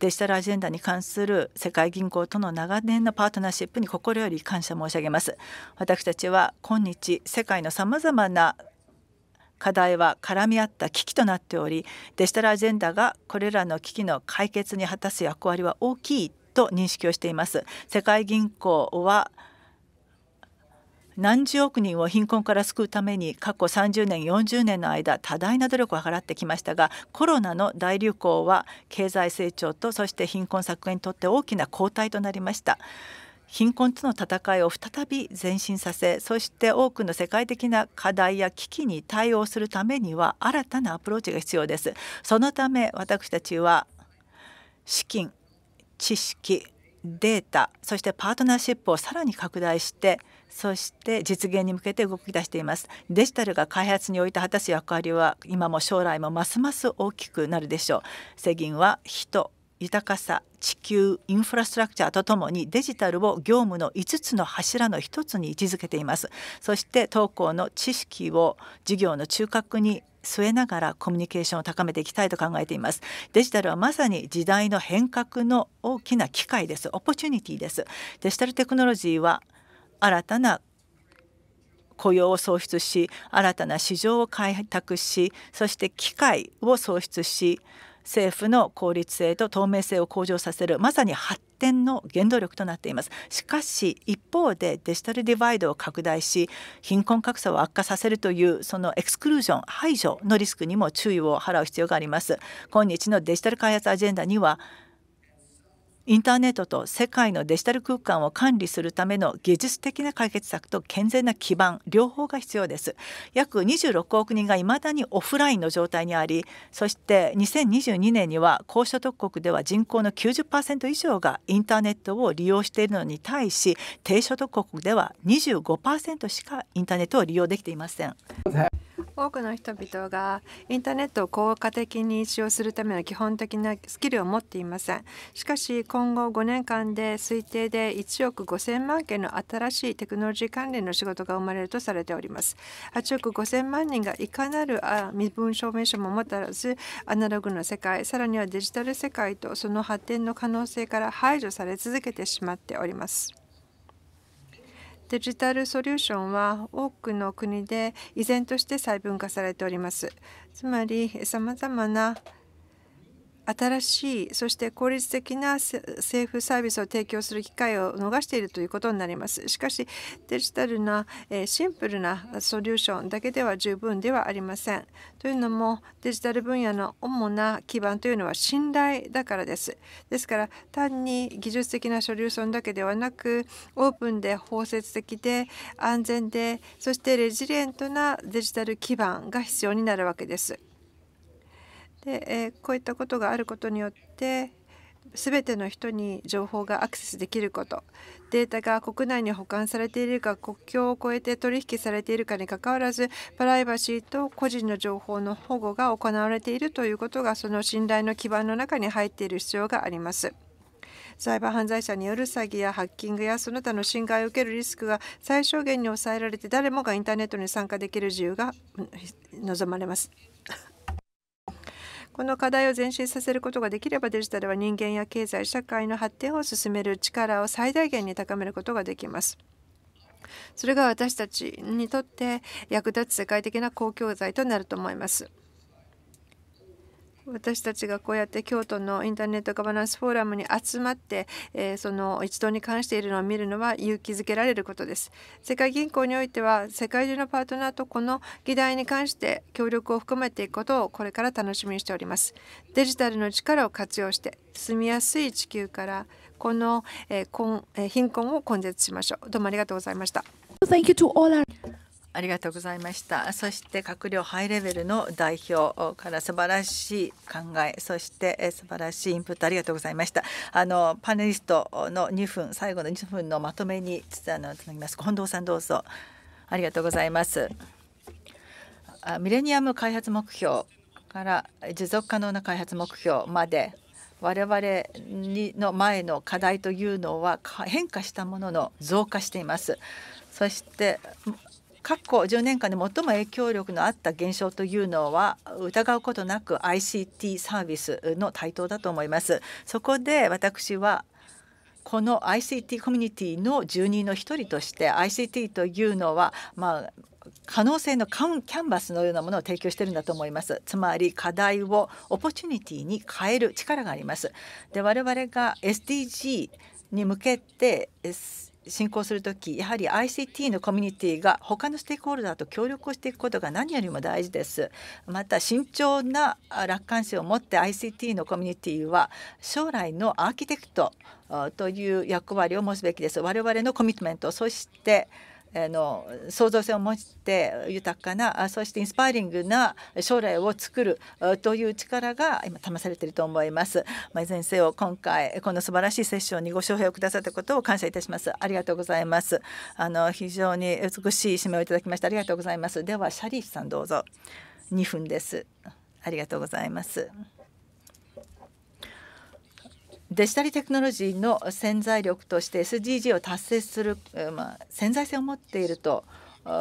デジタルアジェンダに関する世界銀行との長年のパートナーシップに心より感謝申し上げます私たちは今日世界のさまざまな課題は絡み合った危機となっておりデジタルアジェンダがこれらの危機の解決に果たす役割は大きいと認識をしています世界銀行は何十億人を貧困から救うために過去30年40年の間多大な努力を払ってきましたがコロナの大流行は経済成長とそして貧困削減にとって大きな後退となりました。貧困との戦いを再び前進させそして多くの世界的な課題や危機に対応するためには新たなアプローチが必要ですそのため私たちは資金知識データそしてパートナーシップをさらに拡大してそして実現に向けて動き出していますデジタルが開発において果たす役割は今も将来もますます大きくなるでしょう世銀は人豊かさ地球インフラストラクチャーとともにデジタルを業務の5つの柱の1つに位置づけていますそして当校の知識を事業の中核に据えながらコミュニケーションを高めていきたいと考えていますデジタルはまさに時代の変革の大きな機会ですオポチュニティですデジタルテクノロジーは新たな雇用を創出し新たな市場を開拓しそして機会を創出し政府の効率性と透明性を向上させるまさに発展の原動力となっていますしかし一方でデジタルディバイドを拡大し貧困格差を悪化させるというそのエクスクルージョン排除のリスクにも注意を払う必要があります今日のデジタル開発アジェンダにはインターネットと世界のデジタル空間を管理するための技術的な解決策と健全な基盤両方が必要です約26億人が未だにオフラインの状態にありそして2022年には高所得国では人口の90%以上がインターネットを利用しているのに対し低所得国では25%しかインターネットを利用できていません。多くの人々がインターネットを効果的に使用するための基本的なスキルを持っていませんしかし今後5年間で推定で1億5000万件の新しいテクノロジー関連の仕事が生まれるとされております8億5000万人がいかなる身分証明書も持たらずアナログの世界さらにはデジタル世界とその発展の可能性から排除され続けてしまっておりますデジタルソリューションは多くの国で依然として細分化されております。つまり様々な新しいそして効率的な政府サービスを提供する機会を逃しているということになりますしかしデジタルなシンプルなソリューションだけでは十分ではありませんというのもデジタル分野の主な基盤というのは信頼だからですですから単に技術的なソリューションだけではなくオープンで包摂的で安全でそしてレジリエントなデジタル基盤が必要になるわけですで、えー、こういったことがあることによって全ての人に情報がアクセスできることデータが国内に保管されているか国境を越えて取引されているかにかかわらずプライバシーと個人の情報の保護が行われているということがその信頼の基盤の中に入っている必要があります。サイバー犯罪者による詐欺やハッキングやその他の侵害を受けるリスクが最小限に抑えられて誰もがインターネットに参加できる自由が望まれます。この課題を前進させることができればデジタルは人間や経済社会の発展を進める力を最大限に高めることができます。それが私たちにとって役立つ世界的な公共財となると思います。私たちがこうやって京都のインターネットガバナンスフォーラムに集まって、えその一堂に関しているのを見るのは勇気づけられることです世界銀行においては世界中のパートナーとこの議題に関して協力を含めていくことをこれから楽しみにしておりますデジタルの力を活用して住みやすい地球からこの、えー、貧困を根絶しましょうどうもありがとうございましたありがとうございましたそして閣僚ハイレベルの代表から素晴らしい考えそして素晴らしいインプットありがとうございましたあのパネリストの2分最後の2分のまとめにつあのつなぎます近藤さんどうぞありがとうございますミレニアム開発目標から持続可能な開発目標まで我々にの前の課題というのは変化したものの増加しています。そして過去10年間で最も影響力のあった現象というのは疑うことなく ICT サービスの台頭だと思います。そこで私はこの ICT コミュニティの住人の一人として ICT というのはまあ可能性のカウンキャンバスのようなものを提供しているんだと思いますつまり課題をオポチュニティに変える力がありますで我々が SDG に向けて、S 進行するとき、やはり ICT のコミュニティが他のステークホルダーと協力をしていくことが何よりも大事ですまた慎重な楽観性を持って ICT のコミュニティは将来のアーキテクトという役割を持つべきです我々のコミットメントそしての創造性を持って豊かなそしてインスパイリングな将来を作るという力が今試されていると思います。ま先生を今回この素晴らしいセッションにご招聘をくださったことを感謝いたします。ありがとうございます。あの非常に美しい締めをいただきましたありがとうございます。ではシャリーフさんどうぞ2分です。ありがとうございます。デジタルテクノロジーの潜在力として SDG を達成する、まあ、潜在性を持っていると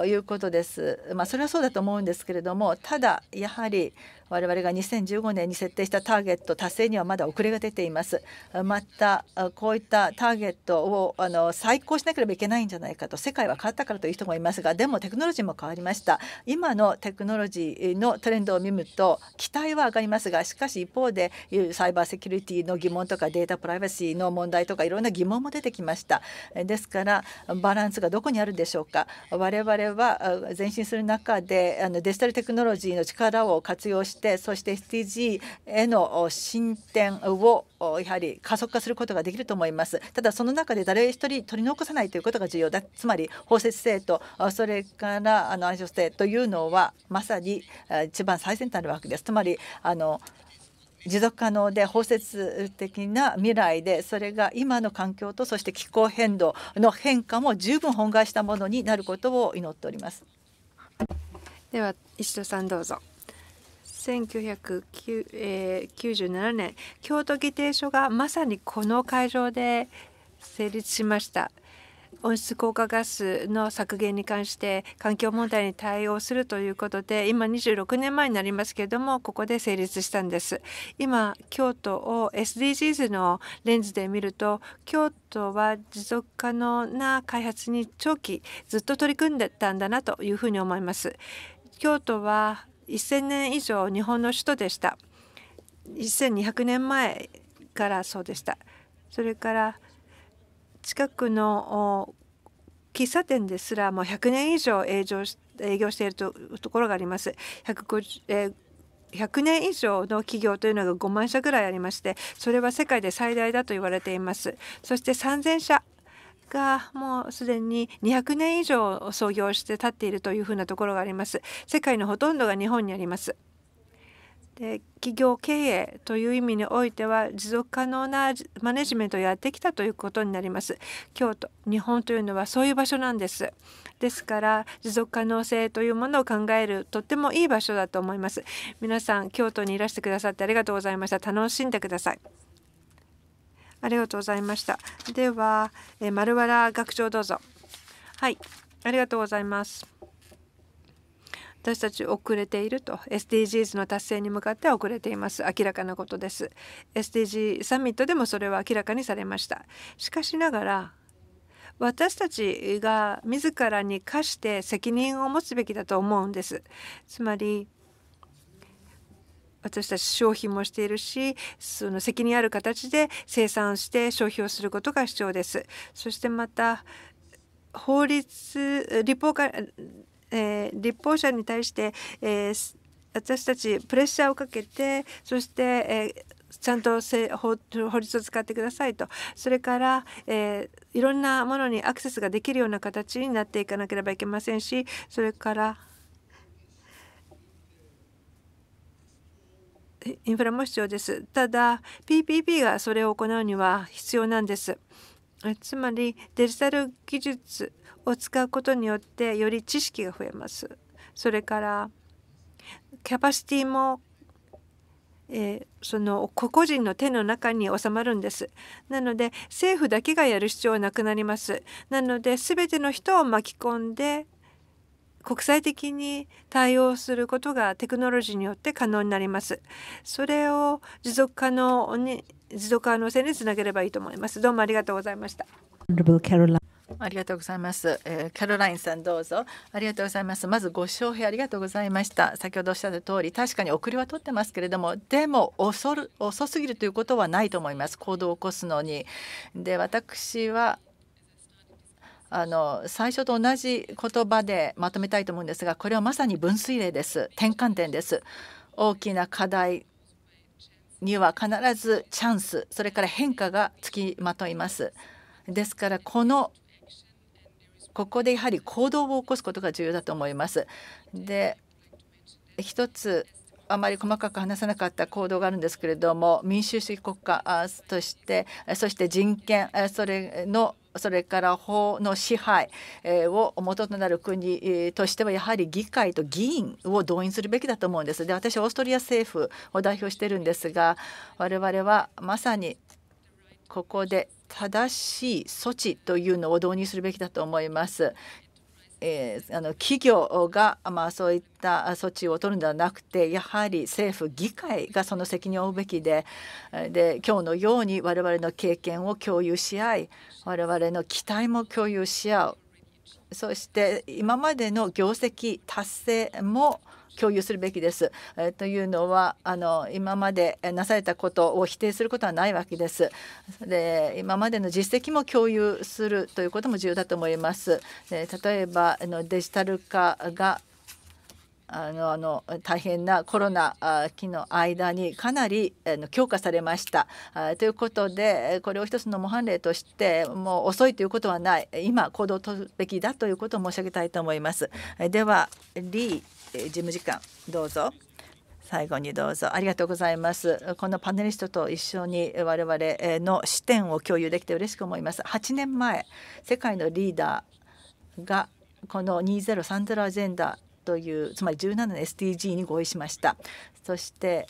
いうことです。まあ、それはそうだと思うんですけれどもただやはり我々が2015年に設定したターゲット達成にはまだ遅れが出ていますまたこういったターゲットをあの再考しなければいけないんじゃないかと世界は変わったからという人もいますがでもテクノロジーも変わりました今のテクノロジーのトレンドを見ると期待は上がりますがしかし一方でサイバーセキュリティの疑問とかデータプライバシーの問題とかいろんな疑問も出てきましたですからバランスがどこにあるでしょうか我々は前進する中であのデジタルテクノロジーの力を活用してしてそして SDG への進展をやはり加速化することができると思いますただその中で誰一人取り残さないということが重要だつまり包摂性とそれからあの愛情性というのはまさに一番最先端のわけですつまりあの持続可能で包摂的な未来でそれが今の環境とそして気候変動の変化も十分本願したものになることを祈っておりますでは石戸さんどうぞ1997年京都議定書がまさにこの会場で成立しました温室効果ガスの削減に関して環境問題に対応するということで今26年前になりますけれどもここで成立したんです今京都を SDGs のレンズで見ると京都は持続可能な開発に長期ずっと取り組んでたんだなというふうに思います京都は1,000年以上日本の首都でした1200年前からそうでしたそれから近くの喫茶店ですらもう100年以上営業しているところがあります150 100年以上の企業というのが5万社ぐらいありましてそれは世界で最大だと言われていますそして3000社がもうすでに200年以上創業して立っているというふうなところがあります世界のほとんどが日本にありますで企業経営という意味においては持続可能なマネジメントをやってきたということになります京都日本というのはそういう場所なんですですから持続可能性というものを考えるとってもいい場所だと思います皆さん京都にいらしてくださってありがとうございました楽しんでくださいありがとうございました。では、え丸わら学長どうぞ。はい、ありがとうございます。私たち遅れていると SDGs の達成に向かって遅れています明らかなことです SDG サミットでもそれは明らかにされましたしかしながら私たちが自らに課して責任を持つべきだと思うんですつまり私たち消費もしているしその責任ある形で生産して消費をすることが必要です。そしてまた法律立法か、えー、立法者に対して、えー、私たちプレッシャーをかけてそして、えーちゃんと法律を使ってくださいとそれから、えー、いろんなものにアクセスができるような形になっていかなければいけませんしそれからインフラも必要ですただ PPP がそれを行うには必要なんですつまりデジタル技術を使うことによってより知識が増えますそれからキャパシティも、えー、その個々人の手の中に収まるんですなので政府だけがやる必要はなくなりますなので全ての人を巻き込んで国際的に対応することがテクノロジーによって可能になります。それを持続可能に持続可能性につなげればいいと思います。どうもありがとうございました。ありがとうございます、えー、キャロラインさんどうぞありがとうございますまずご招聘ありがとうございました先ほどおっしゃった通り確かに遅れは取ってますけれどもでも恐る遅すぎるということはないと思います行動を起こすのにで私はあの最初と同じ言葉でまとめたいと思うんですがこれはまさに分水嶺です転換点です大きな課題には必ずチャンスそれから変化がつきまといますですからこのここでやはり行動を起こすことが重要だと思いますで一つあまり細かく話さなかった行動があるんですけれども民主主義国家としてそして人権それのそれから法の支配を元となる国としてはやはり議会と議員を動員するべきだと思うんです。で私はオーストリア政府を代表してるんですが我々はまさにここで正しい措置というのを導入するべきだと思います。えー、あの企業が、まあ、そういった措置を取るのではなくてやはり政府議会がその責任を負うべきでで今日のように我々の経験を共有し合い我々の期待も共有し合うそして今までの業績達成も共有するべきです。えというのはあの今までなされたことを否定することはないわけです。で今までの実績も共有するということも重要だと思います。例えばあのデジタル化があのあの大変なコロナ期の間にかなり強化されました。ということでこれを一つの模範例としてもう遅いということはない今行動を取るべきだということを申し上げたいと思います。ではリー事務次官どうぞ最後にどうぞありがとうございますこのパネリストと一緒に我々の視点を共有できて嬉しく思います8年前世界のリーダーがこの2030アジェンダというつまり17の SDG に合意しましたそして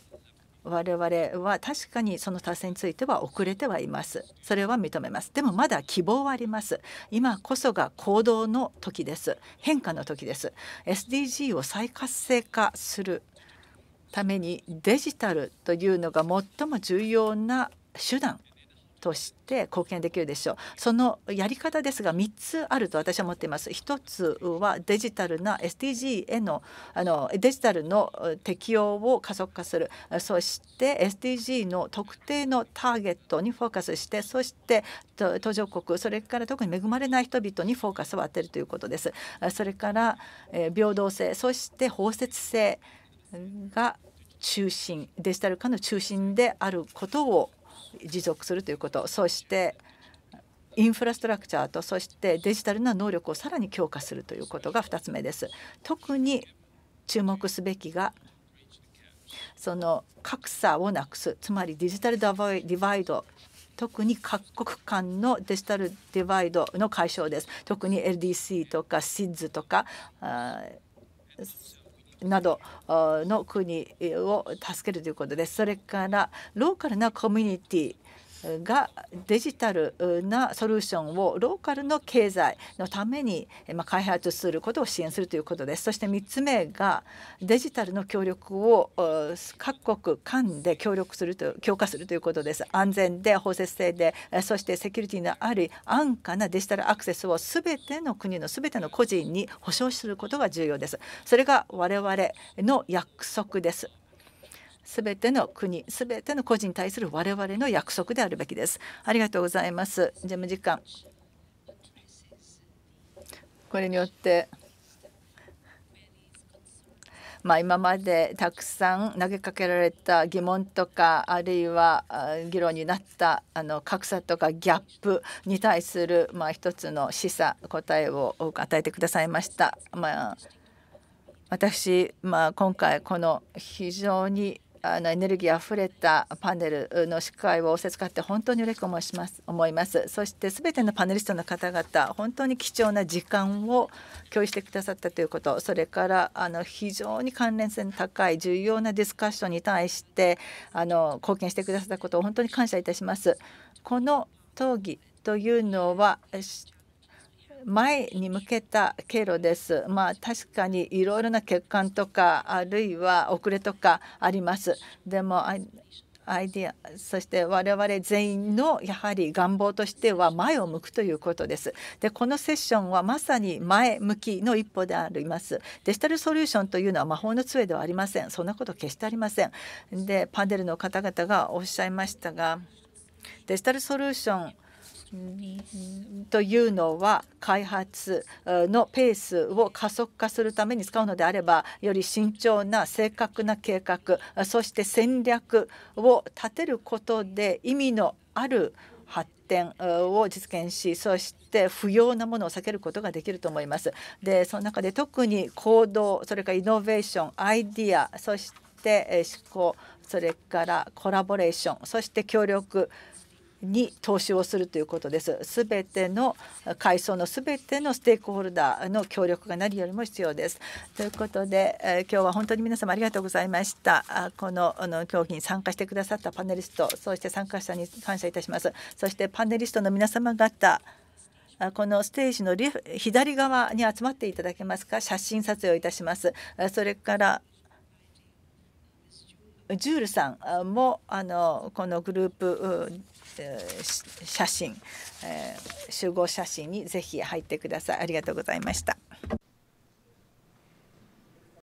我々は確かにその達成については遅れてはいますそれは認めますでもまだ希望はあります今こそが行動の時です変化の時です SDG を再活性化するためにデジタルというのが最も重要な手段として貢献できるでしょうそのやり方ですが3つあると私は思っています1つはデジタルな SDG へのあのデジタルの適用を加速化するそして SDG の特定のターゲットにフォーカスしてそして途上国それから特に恵まれない人々にフォーカスを当てるということですそれから平等性そして包摂性が中心デジタル化の中心であることを持続するということそしてインフラストラクチャーとそしてデジタルな能力をさらに強化するということが2つ目です。特に注目すべきがその格差をなくすつまりデジタルディバイド特に各国間のデジタルディバイドの解消です特に LDC とか SIDS とかなどの国を助けるということです。それからローカルなコミュニティがデジタルなソリューションをローカルの経済のために開発することを支援するということです。そして3つ目がデジタルの協力を各国間で協力すると強化するということです。安全で包摂性でそしてセキュリティのあり安価なデジタルアクセスを全ての国の全ての個人に保障することが重要です。それが我々の約束です。すべての国すべての個人に対する我々の約束であるべきですありがとうございます事務次官これによってまあ、今までたくさん投げかけられた疑問とかあるいは議論になったあの格差とかギャップに対するまあ一つの示唆答えを与えてくださいました。まあ私、まあ、今回この非常にあのエネルギーあふれたパネルの司会を仰せつかって本当に嬉しく思います思いますそして全てのパネリストの方々本当に貴重な時間を共有してくださったということそれからあの非常に関連性の高い重要なディスカッションに対してあの貢献してくださったことを本当に感謝いたします。この討議というのは前に向けた経路です。まあ確かにいろいろな欠陥とかあるいは遅れとかあります。でもアイディアそして我々全員のやはり願望としては前を向くということです。でこのセッションはまさに前向きの一歩であります。デジタルソリューションというのは魔法の杖ではありません。そんなこと決してありません。でパネルの方々がおっしゃいましたがデジタルソリューションというのは開発のペースを加速化するために使うのであればより慎重な正確な計画そして戦略を立てることで意味のある発展を実現しそして不要なものを避けることができると思います。でその中で特に行動それからイノベーションアイディアそして思考それからコラボレーションそして協力に投資をするということです。すべての階層のすべてのステークホルダーの協力が何よりも必要です。ということで、え今日は本当に皆様ありがとうございました。このあの競技に参加してくださったパネリスト、そして参加者に感謝いたします。そしてパネリストの皆様方。このステージの左側に集まっていただけますか写真撮影をいたしますそれからジュールさんもあのこのグループ写真、え集合写真にぜひ入ってくださいありがとうございました。